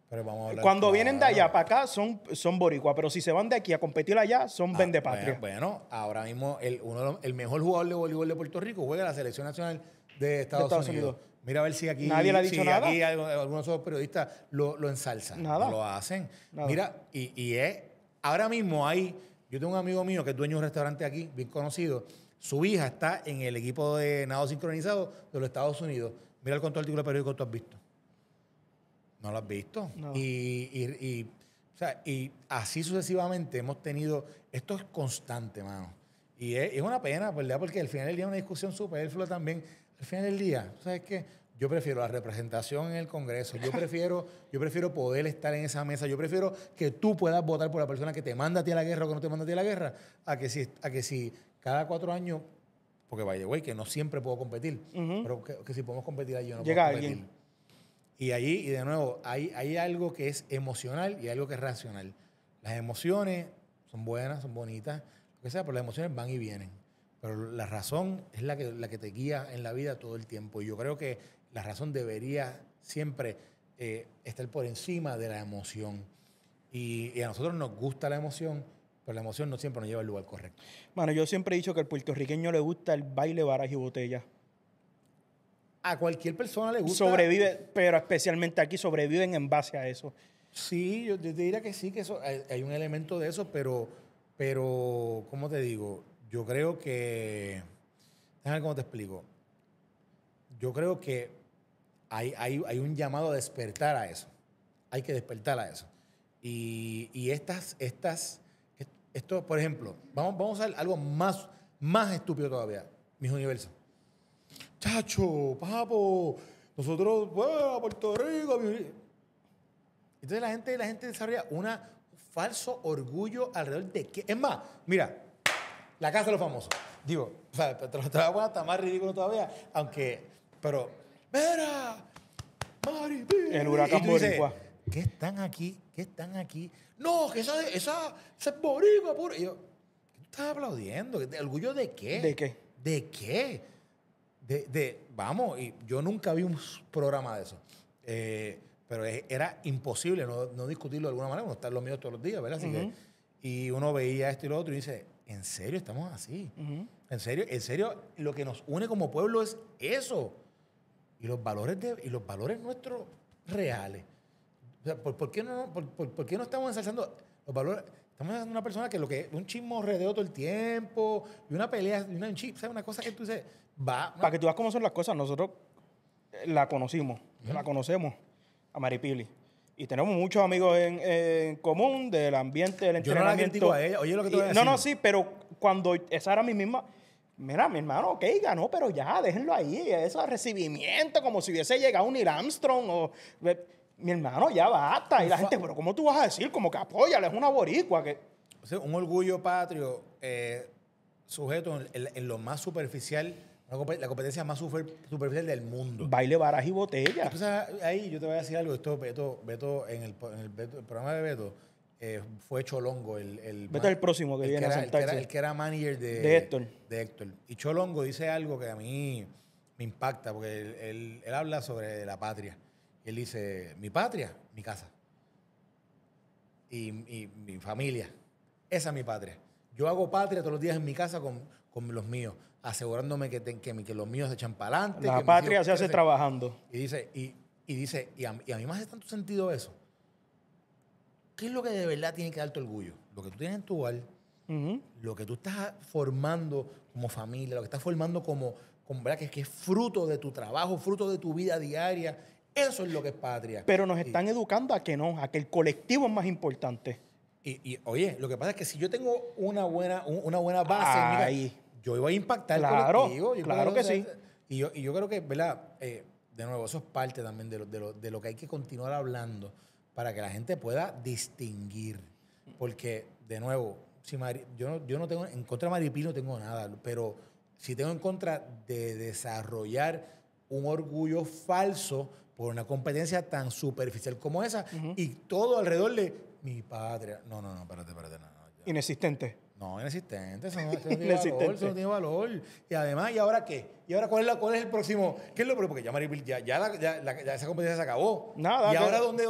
pero vamos a hablar. Cuando vienen de allá para acá son, son boricua, pero si se van de aquí a competir allá son ah, vendepatria. Bueno, ahora mismo el, uno, el mejor jugador de voleibol de Puerto Rico juega en la selección nacional de Estados, Unidos. Mira a ver si aquí. Nadie ha dicho si Aquí algunos periodistas lo, ensalzan. Nada. No lo hacen. Mira, y, es. Ahora mismo hay. Yo tengo un amigo mío que es dueño de un restaurante aquí, bien conocido. Su hija está en el equipo de nado sincronizado de los Estados Unidos. Mira el cuánto artículo de periódico tú has visto. No lo has visto. Y, así sucesivamente hemos tenido. Esto es constante, mano. Y es, una pena, Porque al final del día una discusión superflua también al final del día, ¿sabes qué? Yo prefiero la representación en el Congreso, yo prefiero, yo prefiero poder estar en esa mesa, yo prefiero que tú puedas votar por la persona que te manda a ti a la guerra o que no te manda a ti a la guerra, a que si, a que si cada cuatro años, porque vaya güey que no siempre puedo competir, pero que, si podemos competir ahí yo no Llega puedo competir. Alguien. Y allí, y de nuevo, hay, hay algo que es emocional y algo que es racional. Las emociones son buenas, son bonitas, lo que sea, pero las emociones van y vienen. Pero la razón es la que, la que te guía en la vida todo el tiempo. Y yo creo que la razón debería siempre eh, estar por encima de la emoción. Y, a nosotros nos gusta la emoción, pero la emoción no siempre nos lleva al lugar correcto. Bueno, yo siempre he dicho que al puertorriqueño le gusta el baile, varas y botella. A cualquier persona le gusta. Sobrevive, pero especialmente aquí sobreviven en base a eso. Sí, yo te diría que sí, que eso, hay, un elemento de eso, pero, pero ¿cómo te digo? Yo creo que. Déjame cómo te explico. Yo creo que hay, hay, un llamado a despertar a eso. Hay que despertar a eso. Y, estas, estas, esto, por ejemplo, vamos, vamos a algo más, más estúpido todavía. Mis universo. Chacho, papo, nosotros, bueno, Puerto Rico. Entonces la gente, la gente desarrolla un falso orgullo alrededor de qué. Es más, mira, la casa de los famosos. Digo, o sea, te lo hasta más ridículo todavía, aunque, pero, mira, Mari, el huracán boricua. ¿Qué están aquí? ¿Qué están aquí? No, que esa, esa, esa es boricua, pura. yo, estás aplaudiendo? ¿De ¿Orgullo de qué? ¿De qué? ¿De qué? De, de, vamos, y yo nunca vi un programa de eso. Eh, pero era imposible no, discutirlo de alguna manera, uno está los míos todos los días, ¿verdad? Así que, y uno veía esto y lo otro y dice, ¿En serio estamos así? ¿En serio? ¿En serio? Lo que nos une como pueblo es eso. Y los valores, de, y los valores nuestros reales. ¿por, qué no, no, estamos ensalzando los valores? Estamos ensalzando una persona que lo que un chismo redeo todo el tiempo y una pelea, y una, un chip, ¿sabes? Una cosa que tú dices, va. Para que tú vas a son las cosas, nosotros eh, la conocimos, la conocemos a Maripili y tenemos muchos amigos en, común del ambiente del Yo no la a ella. Oye, lo que tú no, no, sí, pero cuando esa era mi misma. Mira, mi hermano, ok, ganó, pero ya, déjenlo ahí. ese recibimiento, como si hubiese llegado Neil Armstrong o. Mi hermano, ya basta. Y la gente, pero ¿cómo tú vas a decir? Como que apóyale, es una boricua. que un orgullo patrio eh, sujeto en, en lo más superficial la competencia más super, superficial del mundo. Baile, baraj y botella. Entonces, ahí yo te voy a decir algo. Esto, Beto, en el, programa de Beto, eh, fue Cholongo. El, el Beto el próximo que viene a sentarse. El que, era, manager de, Héctor. Y Cholongo dice algo que a mí me impacta, porque él, habla sobre la patria. él dice, mi patria, mi casa. Y, mi familia. Esa es mi patria. Yo hago patria todos los días en mi casa con, con los míos asegurándome que, que, que los míos se echan para adelante. La patria se hace trabajando. Y dice, y, dice, y a, mí me hace tanto sentido eso. ¿Qué es lo que de verdad tiene que dar tu orgullo? Lo que tú tienes en tu hogar, lo que tú estás formando como familia, lo que estás formando como, con ¿verdad? Que, es fruto de tu trabajo, fruto de tu vida diaria. Eso es lo que es patria. Pero nos están educando a que no, a que el colectivo es más importante. Y, oye, lo que pasa es que si yo tengo una buena, una buena base, ahí yo iba a impactar claro, colectivo. claro que, sí. Y yo, y yo creo que, ¿verdad? Eh, de nuevo, eso es parte también de lo, que hay que continuar hablando para que la gente pueda distinguir. Porque, de nuevo, si yo, no, yo no tengo, en contra de Maripí, no tengo nada, pero si tengo en contra de desarrollar un orgullo falso por una competencia tan superficial como esa y todo alrededor de mi patria. No, no, no, espérate, espérate. no, Inexistente. No, inexistente. Eso no, eso <laughs> tiene valor. Y además, ¿y ahora qué? ¿Y ahora cuál es, la, cuál es el próximo? ¿Qué es lo Porque ya ya, ya, ya, esa competencia se acabó. Nada. ¿Y ahora dónde,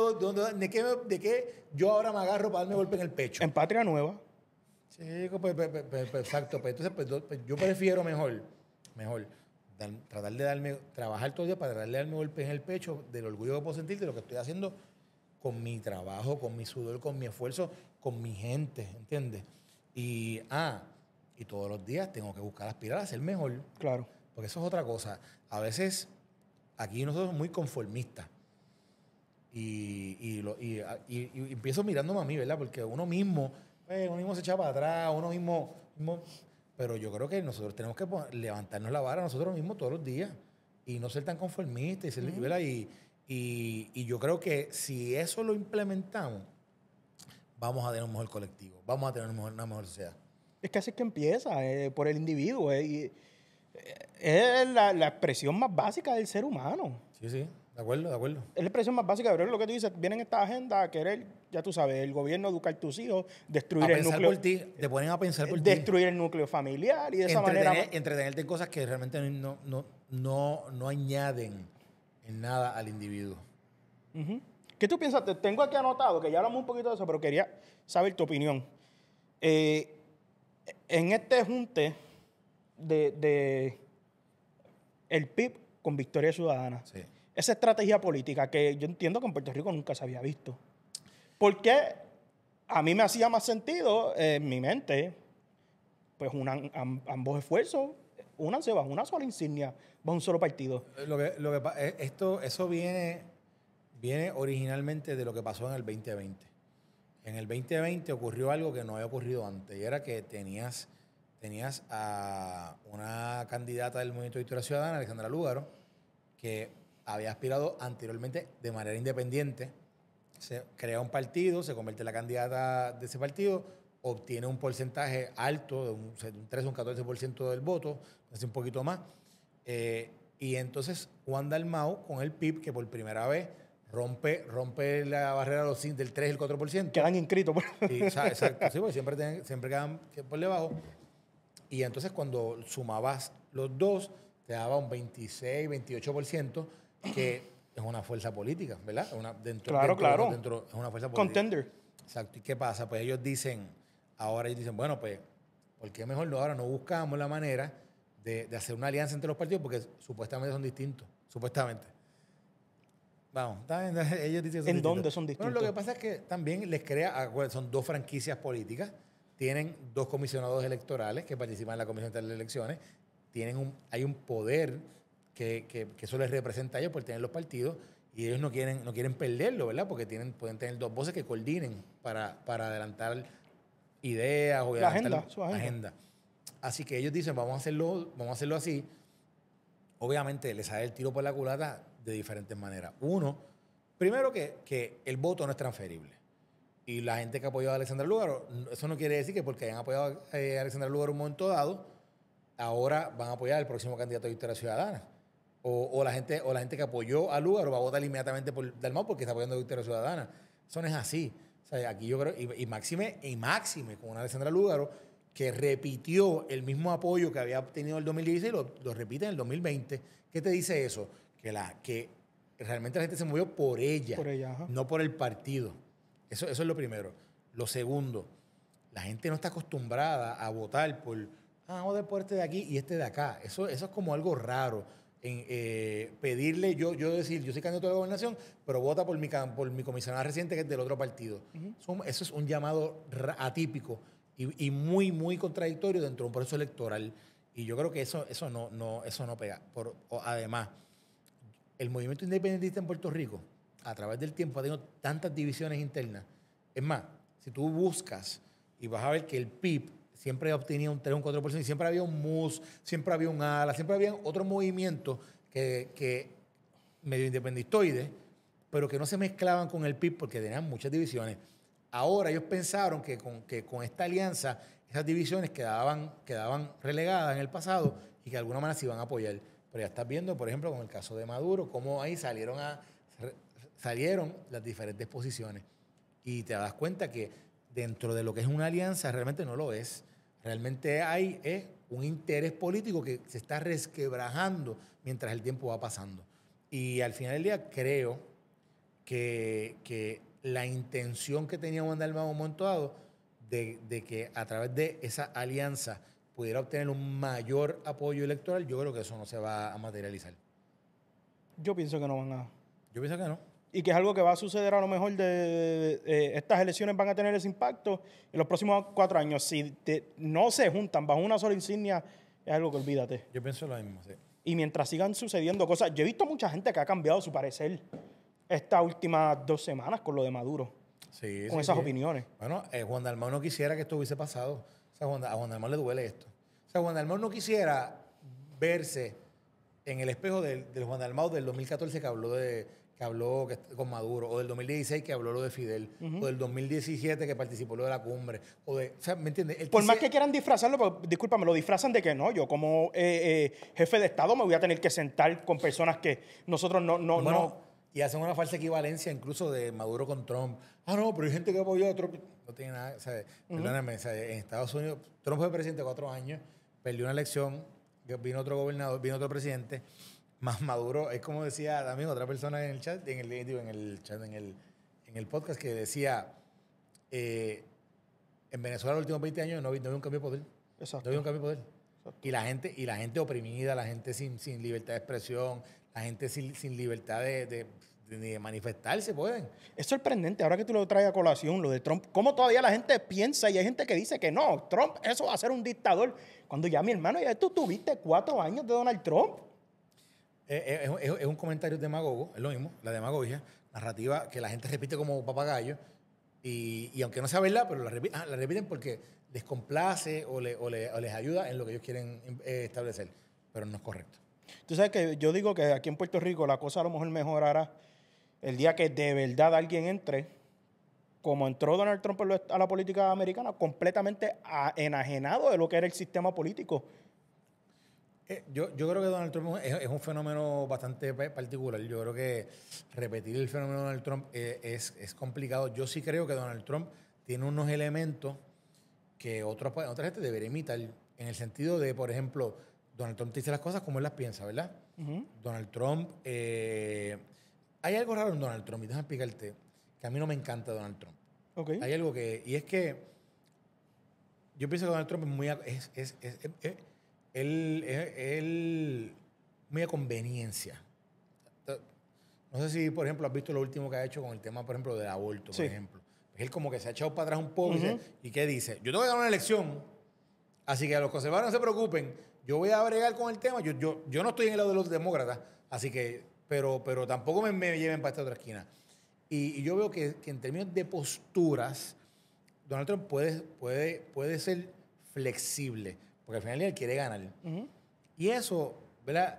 de, qué, yo ahora me agarro para darme golpe en el pecho? En Patria Nueva. sí pues, pues, pues, pues, exacto. entonces, yo prefiero mejor, mejor, tratar de darme, trabajar todo el día para darle de darme en el pecho del orgullo que puedo sentir de lo que estoy haciendo con mi trabajo, con mi sudor, con mi esfuerzo, con mi gente, ¿entiendes? Y, ah, y todos los días tengo que buscar aspirar a ser mejor. Claro. Porque eso es otra cosa. A veces, aquí nosotros somos muy conformistas. Y, y, ah, y, empiezo mirándome a mí, ¿verdad? Porque uno mismo, pues, uno mismo se echa para atrás, uno mismo, Pero yo creo que nosotros tenemos que levantarnos la vara nosotros mismos todos los días y no ser tan conformistas, y, y yo creo que si eso lo implementamos, vamos a tener un mejor colectivo, vamos a tener una mejor, sociedad. Es que así es que empieza, eh, por el individuo. Eh, eh, es la, expresión más básica del ser humano. Sí, sí, de acuerdo, de acuerdo. Es la expresión más básica, pero es lo que tú dices, vienen esta agenda a querer, ya tú sabes, el gobierno educar a tus hijos, destruir el núcleo. Por te ponen a pensar por Destruir el núcleo familiar y de esa manera. Entretenerte en cosas que realmente no, no, no, no añaden en nada al individuo. Uh ¿Qué tú piensas? tengo aquí anotado, que ya hablamos un poquito de eso, pero quería saber tu opinión. Eh, en este junte de, el PIB con Victoria Ciudadana, esa estrategia política que yo entiendo que en Puerto Rico nunca se había visto. ¿Por qué? a mí me hacía más sentido en mi mente, pues unan, ambos esfuerzos, únanse bajo una sola insignia, bajo un solo partido. Lo que, lo que, eh, esto, eso viene viene originalmente de lo que pasó en el 2020. En el 2020 ocurrió algo que no había ocurrido antes, y era que tenías, tenías a una candidata del Movimiento de Historia Ciudadana, Alexandra Lúgaro, que había aspirado anteriormente de manera independiente. Se crea un partido, se convierte en la candidata de ese partido, obtiene un porcentaje alto, de un, un 3 o un 14% del voto, es un poquito más. Eh, y entonces Juan Dalmau con el PIB, que por primera vez rompe, rompe la barrera del 3 y el 4%. Quedan inscritos. Pues. Sí, <laughs> exacto, sí, porque siempre, siempre quedan por debajo. Y entonces cuando sumabas los dos, te daba un 26, 28%, que es una fuerza política, ¿verdad? Una, dentro, claro, claro. Dentro, es una fuerza política. Contender. Exacto. ¿Y qué pasa? Pues ellos dicen, ahora ellos dicen, bueno, pues, ¿por qué mejor no? Ahora no buscamos la manera de hacer una alianza entre los partidos porque supuestamente son distintos, supuestamente. Vamos, <laughs> ellos dicen que son ¿En dónde son distintos? Bueno, lo que pasa es que también les crea, ah, son dos franquicias políticas, tienen dos comisionados electorales que participan en la Comisión de las Elecciones, tienen un, hay un poder que, eso les representa a ellos por tener los partidos y ellos no quieren, no quieren perderlo, ¿verdad? Porque tienen, pueden tener dos voces que coordinen para, para adelantar ideas o la agenda, agenda. Así que ellos dicen, vamos a hacerlo, vamos a hacerlo así. Obviamente les sale el tiro por la culata de diferentes maneras. Uno, primero que, que el voto no es transferible. Y la gente que ha apoyado a Alexandra Lugaro, eso no quiere decir que porque hayan apoyado eh, a Alexandra Lugaro un momento dado, ahora van a apoyar al próximo candidato de Victoria Ciudadana. O, la gente, o la gente que apoyó a Lugaro va a votar inmediatamente por Dalmau porque está apoyando a Victoria Ciudadana. Eso no es así. aquí yo creo, y, máxime, y máxime con una Alexandra Lugaro que repitió el mismo apoyo que había obtenido el 2016, lo, lo repite en el 2020. ¿Qué te dice eso? que, la, que realmente la gente se movió por ella, no por el partido. Eso, eso es lo primero. Lo segundo, la gente no está acostumbrada a votar por, ah, vamos a por este de aquí y este de acá. Eso, eso es como algo raro. En, eh, pedirle, yo, yo decir, yo soy candidato a la gobernación, pero vota por mi, por mi comisionada reciente que es del otro partido. eso, es un llamado atípico y, muy, muy contradictorio dentro de un proceso electoral. Y yo creo que eso, eso, no, no, eso no pega. Por, además, el movimiento independentista en Puerto Rico, a través del tiempo, ha tenido tantas divisiones internas. Es más, si tú buscas y vas a ver que el PIB siempre obtenía un 3 o un 4%, y siempre había un MUS, siempre había un ALA, siempre había otro movimiento que, medio independistoide, pero que no se mezclaban con el PIB porque tenían muchas divisiones. Ahora ellos pensaron que con, que con esta alianza esas divisiones quedaban, quedaban relegadas en el pasado y que de alguna manera se iban a apoyar. Pero ya estás viendo, por ejemplo, con el caso de Maduro, cómo ahí salieron, salieron las diferentes posiciones. Y te das cuenta que dentro de lo que es una alianza realmente no lo es. Realmente hay un interés político que se está resquebrajando mientras el tiempo va pasando. Y al final del día creo que, que la intención que tenía Juan Dalmado en de que a través de esa alianza pudiera obtener un mayor apoyo electoral, yo creo que eso no se va a materializar. Yo pienso que no van a. Yo pienso que no. Y que es algo que va a suceder a lo mejor de, eh, estas elecciones van a tener ese impacto en los próximos cuatro años. Si no se juntan bajo una sola insignia, es algo que olvídate. Yo pienso lo mismo, sí. Y mientras sigan sucediendo cosas, yo he visto mucha gente que ha cambiado su parecer estas últimas dos semanas con lo de Maduro. Sí, con esas opiniones. Bueno, eh, Juan Dalmau no quisiera que esto hubiese pasado a Juan Dalmau le duele esto. O sea, Juan Dalmau no quisiera verse en el espejo del, Juan Dalmau del 2014 que habló de que habló con Maduro, o del 2016 que habló lo de Fidel, o del 2017 que participó lo de la cumbre, o de, sea, ¿me entiendes? Por más que quieran disfrazarlo, disculpame, discúlpame, lo disfrazan de que no, yo como eh, eh, jefe de Estado me voy a tener que sentar con personas que nosotros no... no, no y hacen una falsa equivalencia incluso de Maduro con Trump. Ah, no, pero hay gente que apoyó a Trump. No tiene nada. O sea, Perdóname, en Estados Unidos, Trump fue presidente cuatro años, perdió una elección, vino otro gobernador, vino otro presidente. Más Maduro, es como decía también otra persona en el chat, en el, en el chat, en el, en el podcast, que decía: eh, en Venezuela en los últimos 20 años no, un cambio de poder. Exacto. No había un cambio de poder. Y la gente, y la gente oprimida, la gente sin, sin libertad de expresión, la gente sin, libertad de, de, manifestarse pueden. Es sorprendente, ahora que tú lo traes a colación, lo de Trump, cómo todavía la gente piensa y hay gente que dice que no, Trump, eso va a ser un dictador. Cuando ya mi hermano, ya tú tuviste cuatro años de Donald Trump. Eh, eh, es, un comentario demagogo, es lo mismo, la demagogia, narrativa que la gente repite como papagayo. Y, aunque no sea verdad, pero ah, la, repiten, porque les complace o, le, les ayuda en lo que ellos quieren eh, establecer. Pero no es correcto. Tú sabes que yo digo que aquí en Puerto Rico la cosa a lo mejor mejorará el día que de verdad alguien entre, como entró Donald Trump a la política americana, completamente enajenado de lo que era el sistema político. Eh, yo, creo que Donald Trump es, un fenómeno bastante particular. Yo creo que repetir el fenómeno de Donald Trump eh, es, complicado. Yo sí creo que Donald Trump tiene unos elementos que otros, pues, otra gente debería imitar, en el sentido de, por ejemplo, Donald Trump te dice las cosas como él las piensa, ¿verdad? Donald Trump. Eh, hay algo raro en Donald Trump, y déjame explicarte que a mí no me encanta Donald Trump. Okay. Hay algo que. Y es que. Yo pienso que Donald Trump es muy. Es, es, es él, muy de conveniencia. No sé si, por ejemplo, has visto lo último que ha hecho con el tema, por ejemplo, del aborto, por ejemplo. Él como que se ha echado para atrás un poco y, dice, ¿y qué dice? Yo tengo que dar una elección, así que a los conservadores no se preocupen, yo voy a bregar con el tema. Yo, yo, yo no estoy en el lado de los demócratas, así que, pero, pero tampoco me, me lleven para esta otra esquina. Y, yo veo que, en términos de posturas, Donald Trump puede, puede, puede ser flexible, porque al final él quiere ganar. Y eso, ¿verdad?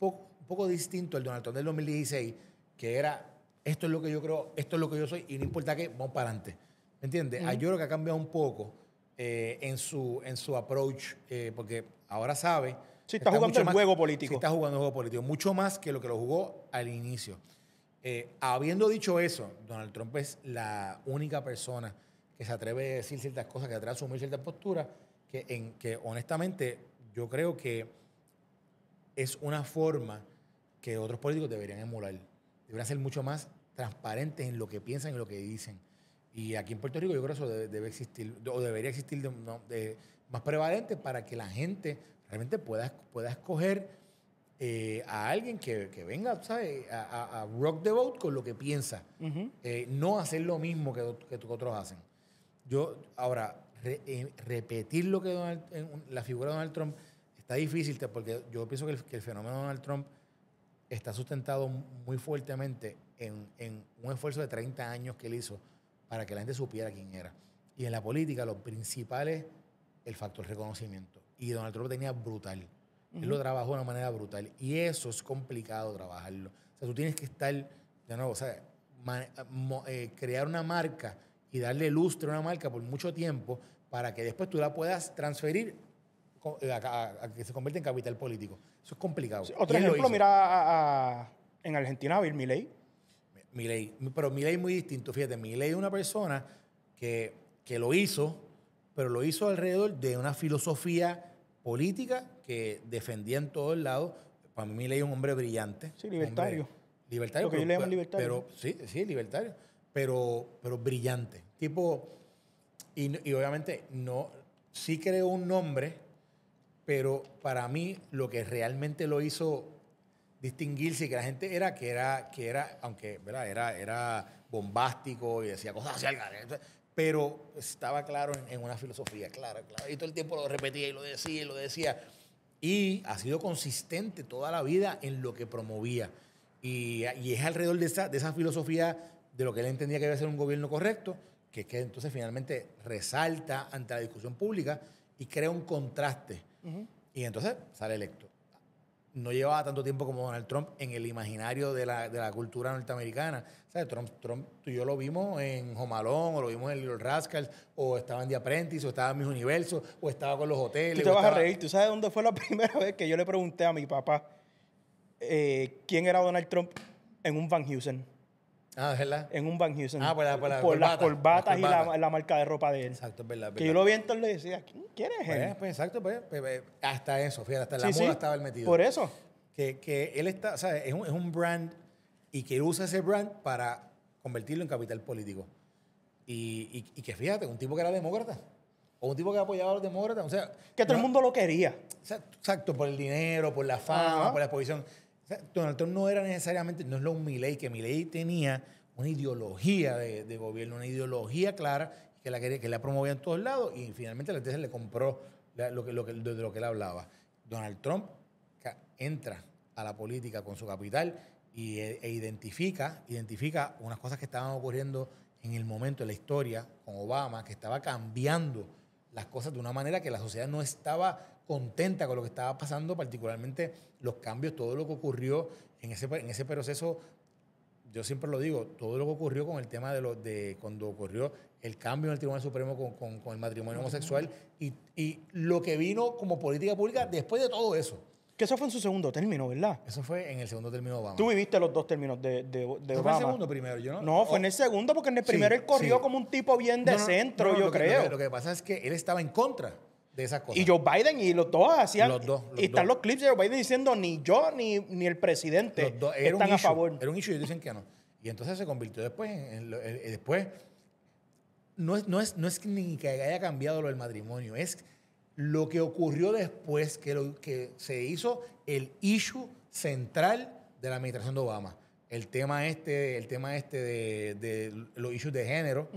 Un poco, distinto al Donald Trump del 2016, que era, esto es lo que yo creo, esto es lo que yo soy, y no importa qué, vamos para adelante. ¿Me entiendes? Ah, yo creo que ha cambiado un poco eh, en, su, en su approach, eh, porque ahora sabe. Si está, jugando el juego político. está jugando el juego político, mucho más que lo que lo jugó al inicio. Eh, habiendo dicho eso, Donald Trump es la única persona que se atreve a decir ciertas cosas, que se atreve a asumir ciertas posturas, que, en, que honestamente yo creo que es una forma que otros políticos deberían emular. Deberían ser mucho más transparentes en lo que piensan y lo que dicen. Y aquí en Puerto Rico yo creo que eso debe, existir, o debería existir de, más prevalente para que la gente realmente pueda, pueda escoger eh, a alguien que, que venga ¿sabes? A, rock the boat con lo que piensa. Eh, no hacer lo mismo que, que, otros hacen. Yo, ahora, eh, repetir lo que la figura de Donald Trump está difícil porque yo pienso que el, fenómeno de Donald Trump está sustentado muy fuertemente en, en, un esfuerzo de 30 años que él hizo para que la gente supiera quién era. Y en la política, los principales el factor reconocimiento. Y Donald Trump tenía brutal. Él lo trabajó de una manera brutal. Y eso es complicado trabajarlo. O sea, tú tienes que estar, de nuevo, eh, crear una marca y darle lustre a una marca por mucho tiempo para que después tú la puedas transferir eh, a, que se convierta en capital político. Eso es complicado. otro ejemplo, mira a, en Argentina, ley Milei Milei pero es muy distinto. Fíjate, Milei es una persona que, que lo hizo pero lo hizo alrededor de una filosofía política que defendía en todos lados. Para mí leí un hombre brillante. Sí, libertario. libertario. Lo que yo le llamo libertario. sí, sí, libertario. Pero, pero brillante. Tipo, y, obviamente no, sí creó un nombre, pero para mí lo que realmente lo hizo distinguirse que la gente era que era que era aunque ¿verdad? era era bombástico y decía cosas así pero estaba claro en, una filosofía clara, claro. Y todo el tiempo lo repetía y lo decía y lo decía. Y ha sido consistente toda la vida en lo que promovía. Y, es alrededor de esa, filosofía de lo que él entendía que a ser un gobierno correcto, que, entonces finalmente resalta ante la discusión pública y crea un contraste. Y entonces sale electo no llevaba tanto tiempo como Donald Trump en el imaginario de la, cultura norteamericana. ¿Sabes? Trump, tú yo lo vimos en Jomalón, o lo vimos en Little Rascals, o estaba en The Apprentice, o estaba en Mis Universos, o estaba con los hoteles. Tú te vas a reír. ¿Tú sabes dónde fue la <laughs> primera vez que yo le pregunté a mi papá eh, quién era Donald Trump en un Van Heusen? Ah, ¿verdad? En un Van Heusen. Ah, por, las corbatas y la, marca de ropa de él. Exacto, verdad. verdad. Que yo lo vi entonces le decía, ¿quién es él? Pues, pues exacto, pues, pues, pues, hasta eso, fíjate, hasta en la moda estaba él metido. Por eso. Que, que él está, o sea, es un, es un brand y que él usa ese brand para convertirlo en capital político. Y, y, que fíjate, un tipo que era demócrata, o un tipo que apoyaba a los demócratas, o sea... Que todo el mundo lo quería. Exacto, por el dinero, por la fama, por la exposición. Donald Trump no era necesariamente, no es lo Milley, que Milley tenía una ideología de, gobierno, una ideología clara que la, que la promovía en todos lados y finalmente la se le compró lo que, de, lo que él hablaba. Donald Trump entra a la política con su capital y, eh, e, identifica, identifica unas cosas que estaban ocurriendo en el momento de la historia con Obama, que estaba cambiando las cosas de una manera que la sociedad no estaba contenta con lo que estaba pasando, particularmente los cambios, todo lo que ocurrió en ese, en ese proceso. Yo siempre lo digo, todo lo que ocurrió con el tema de, lo, de cuando ocurrió el cambio en el Tribunal Supremo con, con, el matrimonio homosexual y, y, lo que vino como política pública después de todo eso. Que eso fue en su segundo término, ¿verdad? Eso fue en el segundo término de Obama. Tú viviste los dos términos de, de, Obama. fue el segundo primero? Yo no, no, fue en el oh. segundo porque en el primero él corrió como un tipo bien de centro, yo creo. lo que pasa es que él estaba en contra de Y Joe Biden y los dos hacían. y están los clips de Joe Biden diciendo ni yo ni, ni el presidente están a favor. Era un issue y ellos dicen que no. Y entonces se convirtió después eh, eh, después. No es, no, es, no es ni que haya cambiado lo del matrimonio, es lo que ocurrió después que, lo, que se hizo el issue central de la administración de Obama. El tema este, el tema este de, los issues de género.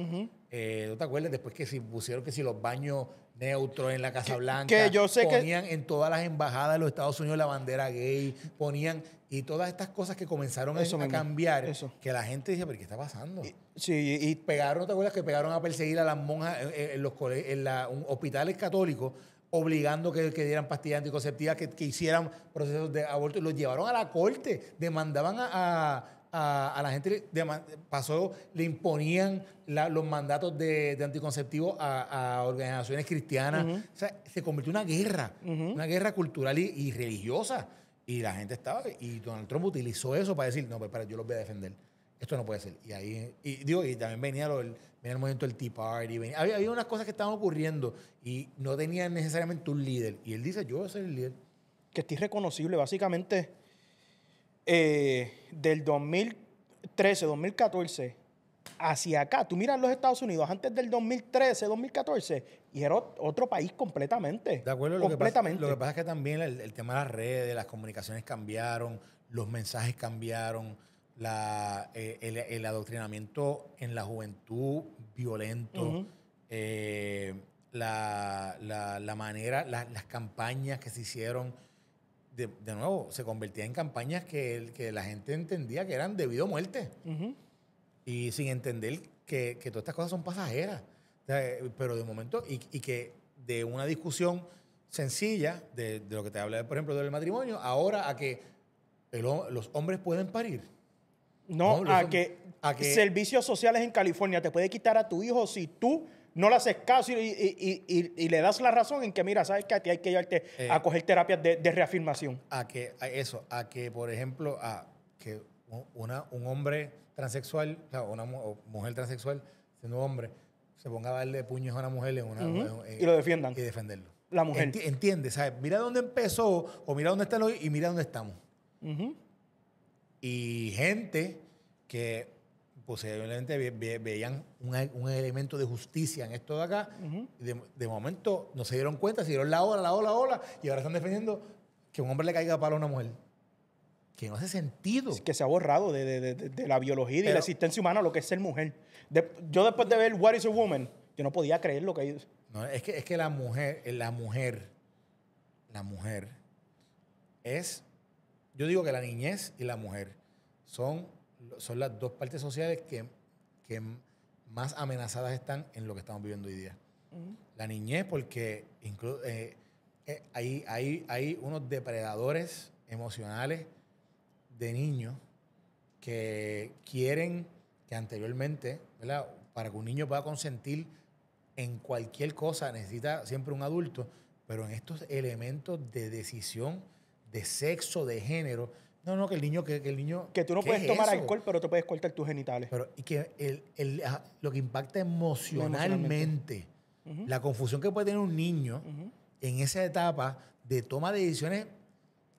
Eh, ¿No te acuerdas? Después que se pusieron que si los baños neutro en la Casa Blanca. Que, yo sé ponían en todas las embajadas de los Estados Unidos la bandera gay, ponían y todas estas cosas que comenzaron a, cambiar, que la gente dice, pero ¿qué está pasando? sí, y pegaron, ¿te acuerdas que pegaron a perseguir a las monjas eh, eh, en, los hospitales católicos? obligando que, dieran pastillas anticonceptivas, que, hicieran procesos de aborto, los llevaron a la corte, demandaban a a, la gente, pasó, le imponían los mandatos de, anticonceptivos a, organizaciones cristianas. O sea, se convirtió en una guerra, una guerra cultural y, religiosa. Y la gente estaba, y Donald Trump utilizó eso para decir, no, para, pues, yo los voy a defender. Esto no puede ser. Y ahí, y, digo, y también venía, lo, venía el movimiento del Tea Party. había, unas cosas que estaban ocurriendo y no tenían necesariamente un líder. Y él dice, yo voy a ser el líder. Que esté reconocible, básicamente eh, del 2013, 2014 hacia acá. Tú miras los Estados Unidos antes del 2013, 2014, y era otro país completamente. De acuerdo, Lo, que pasa, es que también el, tema de las redes, las comunicaciones cambiaron, los mensajes cambiaron, la, eh, el, adoctrinamiento en la juventud violento, eh, la, la, la, manera, las campañas que se hicieron de, nuevo, se convertía en campañas que, que la gente entendía que eran debido a muerte. Y sin entender que, todas estas cosas son pasajeras. pero de momento, y, que de una discusión sencilla, de, lo que te hablaba, por ejemplo, del matrimonio, ahora a que los hombres pueden parir. No, a, que, a que servicios sociales en California te puede quitar a tu hijo si tú no le haces caso y, le das la razón en que, mira, sabes que a hay que llevarte eh. a coger terapias de, de, reafirmación. A que, a eso, a que, por ejemplo, a que una, un hombre transexual, o una mujer transexual, siendo hombre, se ponga a darle puños a una mujer y lo defiendan. Y defenderlo. La mujer. entiende, ¿sabes? Mira dónde empezó, o mira dónde está hoy y mira dónde estamos. Y gente que posiblemente veían un, elemento de justicia en esto de acá. de, momento no se dieron cuenta, se dieron la ola, la ola, la ola, y ahora están defendiendo que un hombre le caiga palo a una mujer. Que no hace sentido. que se ha borrado de, la biología y de la existencia humana lo que es ser mujer. yo después de ver What is a Woman, yo no podía creer lo que hay. No, es que, es que la mujer, eh, la mujer, la mujer es... Yo digo que la niñez y la mujer son son las dos partes sociales que, más amenazadas están en lo que estamos viviendo hoy día. Mm. La niñez, porque eh, eh, hay, unos depredadores emocionales de niños que quieren que anteriormente, para que un niño pueda consentir en cualquier cosa, necesita siempre un adulto, pero en estos elementos de decisión, de sexo, de género, no, no, que el niño, que, el niño. Que tú no puedes tomar alcohol, pero te puedes cortar tus genitales. Pero y que ah, lo que impacta emocionalmente, la confusión que puede tener un niño en esa etapa de toma de decisiones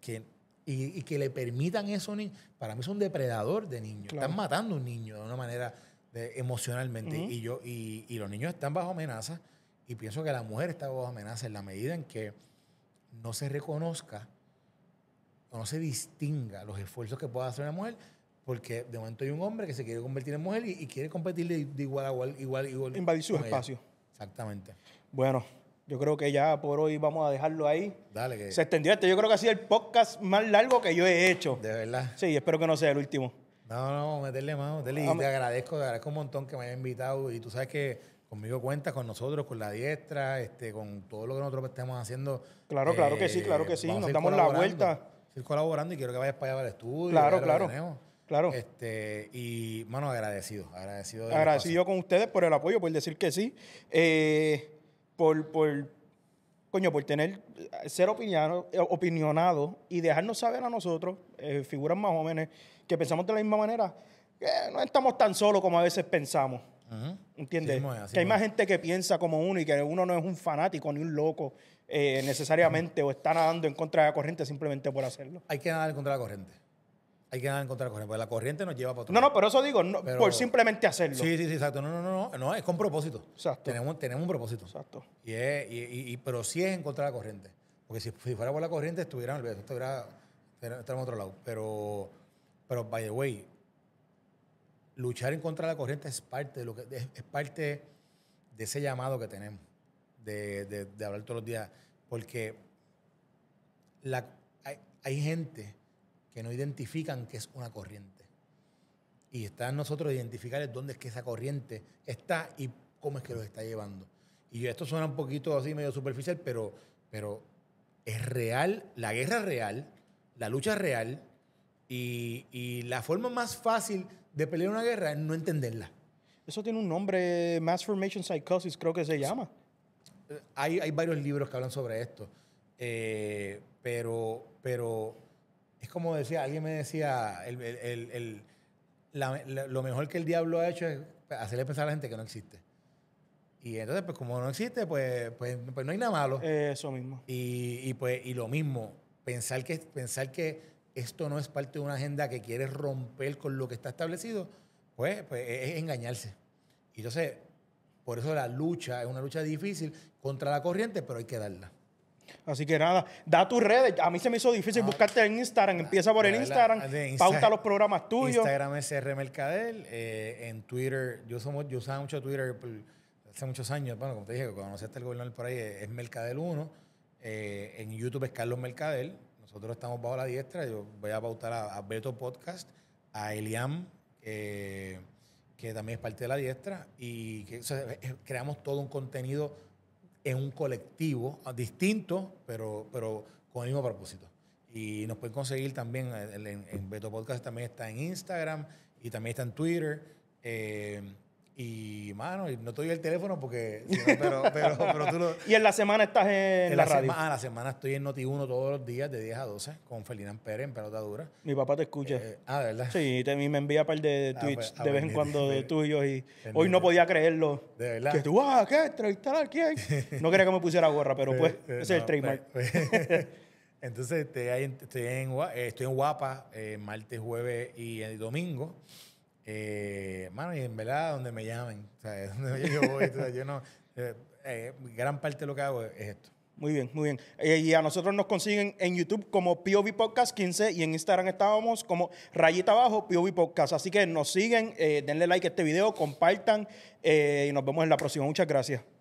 que, y, que le permitan eso, para mí es un depredador de niños. Están matando a un niño de una manera emocionalmente. y, yo, y, y los niños están bajo amenaza y pienso que la mujer está bajo amenaza en la medida en que no se reconozca no se distinga los esfuerzos que pueda hacer una mujer, porque de momento hay un hombre que se quiere convertir en mujer y, quiere competir de, igual a igual, igual, Invadir su espacio. Exactamente. Bueno, yo creo que ya por hoy vamos a dejarlo ahí. Dale, que... Se extendió este. Yo creo que ha sido el podcast más largo que yo he hecho. De verdad. Sí, espero que no sea el último. No, no, meterle más, Y te agradezco, te agradezco un montón que me hayas invitado. Y tú sabes que conmigo cuentas, con nosotros, con la diestra, este, con todo lo que nosotros estemos haciendo. Claro, claro que sí, eh, claro que sí. Nos damos la vuelta estoy colaborando y quiero que vayas para allá al estudio. Claro, claro. Claro. Este, y, mano, agradecido. Agradecido. con ustedes por el apoyo, por decir que sí. Eh, por, por, por tener, ser opinado, opinionado y dejarnos saber a nosotros, eh, figuras más jóvenes, que pensamos de la misma manera, que no estamos tan solos como a veces pensamos. ¿Entiendes? que hay más gente que piensa como uno y que uno no es un fanático ni un loco eh, necesariamente o está nadando en contra de la corriente simplemente por hacerlo. Hay que nadar en contra de la corriente. Hay que nadar en contra de la corriente, porque la corriente nos lleva para otro No, lado. no, pero eso digo, por simplemente hacerlo. Sí, sí, sí, exacto. No, no, no, no, es con propósito. Exacto. Tenemos, tenemos un propósito. Exacto. Y, es, y, y, pero sí es en contra de la corriente. Porque si, fuera por la corriente, estuviera, estuviera, estuviera en otro lado. Pero, pero, by the way, luchar en contra de la corriente es parte de lo que es, parte de ese llamado que tenemos de, hablar todos los días porque la, hay, gente que no identifican que es una corriente y está en nosotros identificar dónde es que esa corriente está y cómo es que los está llevando y esto suena un poquito así medio superficial pero pero es real la guerra es real la lucha es real y, y la forma más fácil de pelear una guerra es no entenderla. Eso tiene un nombre, Mass Formation Psychosis, creo que se llama. Eh, hay, hay varios libros que hablan sobre esto. Eh, pero, pero es como decía, alguien me decía, el, el, el, lo mejor que el diablo ha hecho es hacerle pensar a la gente que no existe. Y entonces, pues como no existe, pues, pues, pues no hay nada malo. Eso mismo. Y, y, pues, y lo mismo, pensar que, pensar que esto no es parte de una agenda que quiere romper con lo que está establecido, pues, pues es engañarse. Y entonces, por eso la lucha es una lucha difícil contra la corriente, pero hay que darla. Así que nada, da tus redes. A mí se me hizo difícil ah. buscarte en Instagram. Empieza por el Instagram, pauta los programas tuyos. Instagram es R. Mercadel. Eh, en Twitter, yo, usaba mucho Twitter hace muchos años. Bueno, como te dije, cuando hasta este al gobernador por ahí, es Mercadel 1. Eh, en YouTube es Carlos Mercadel. Nosotros estamos bajo la diestra. Yo voy a pautar a, Beto Podcast, a Eliam, que también es parte de la diestra. Y eh, creamos todo un contenido en un colectivo distinto, pero, pero con el mismo propósito. Y nos pueden conseguir también eh, en, Beto Podcast, también está en Instagram y también está en Twitter. Eh, y, mano, no te doy el teléfono porque. <laughs> pero, tú y en la semana estás en, en la, radio. Semana, ah, la semana estoy en Noti1 todos los días, de 10 a 12, con Ferdinand Pérez en pelota dura. Mi papá te escucha. Eh, ah, ¿verdad? Sí, te, me envía par de ah, pues, tweets ah, de vez en cuando de tuyos y hoy no podía creerlo. De verdad. Que tú, ah, ¿qué? ¿Entrevistar a quién? <laughs> No quería que me pusiera gorra, pero pues, ese es el pues, trademark. <laughs> Entonces, estoy en, estoy en, eh, Guapa, eh, martes, jueves y el domingo. Eh, mano, y en verdad, donde me llamen, <laughs> Donde yo voy, yo no. Eh, eh, gran parte de lo que hago es esto. Muy bien, muy bien. Eh, y a nosotros nos consiguen en YouTube como POV Podcast 15 y en Instagram estábamos como rayita abajo POV Podcast. Así que nos siguen, denle like a este video, compartan y nos vemos en la próxima. Muchas gracias.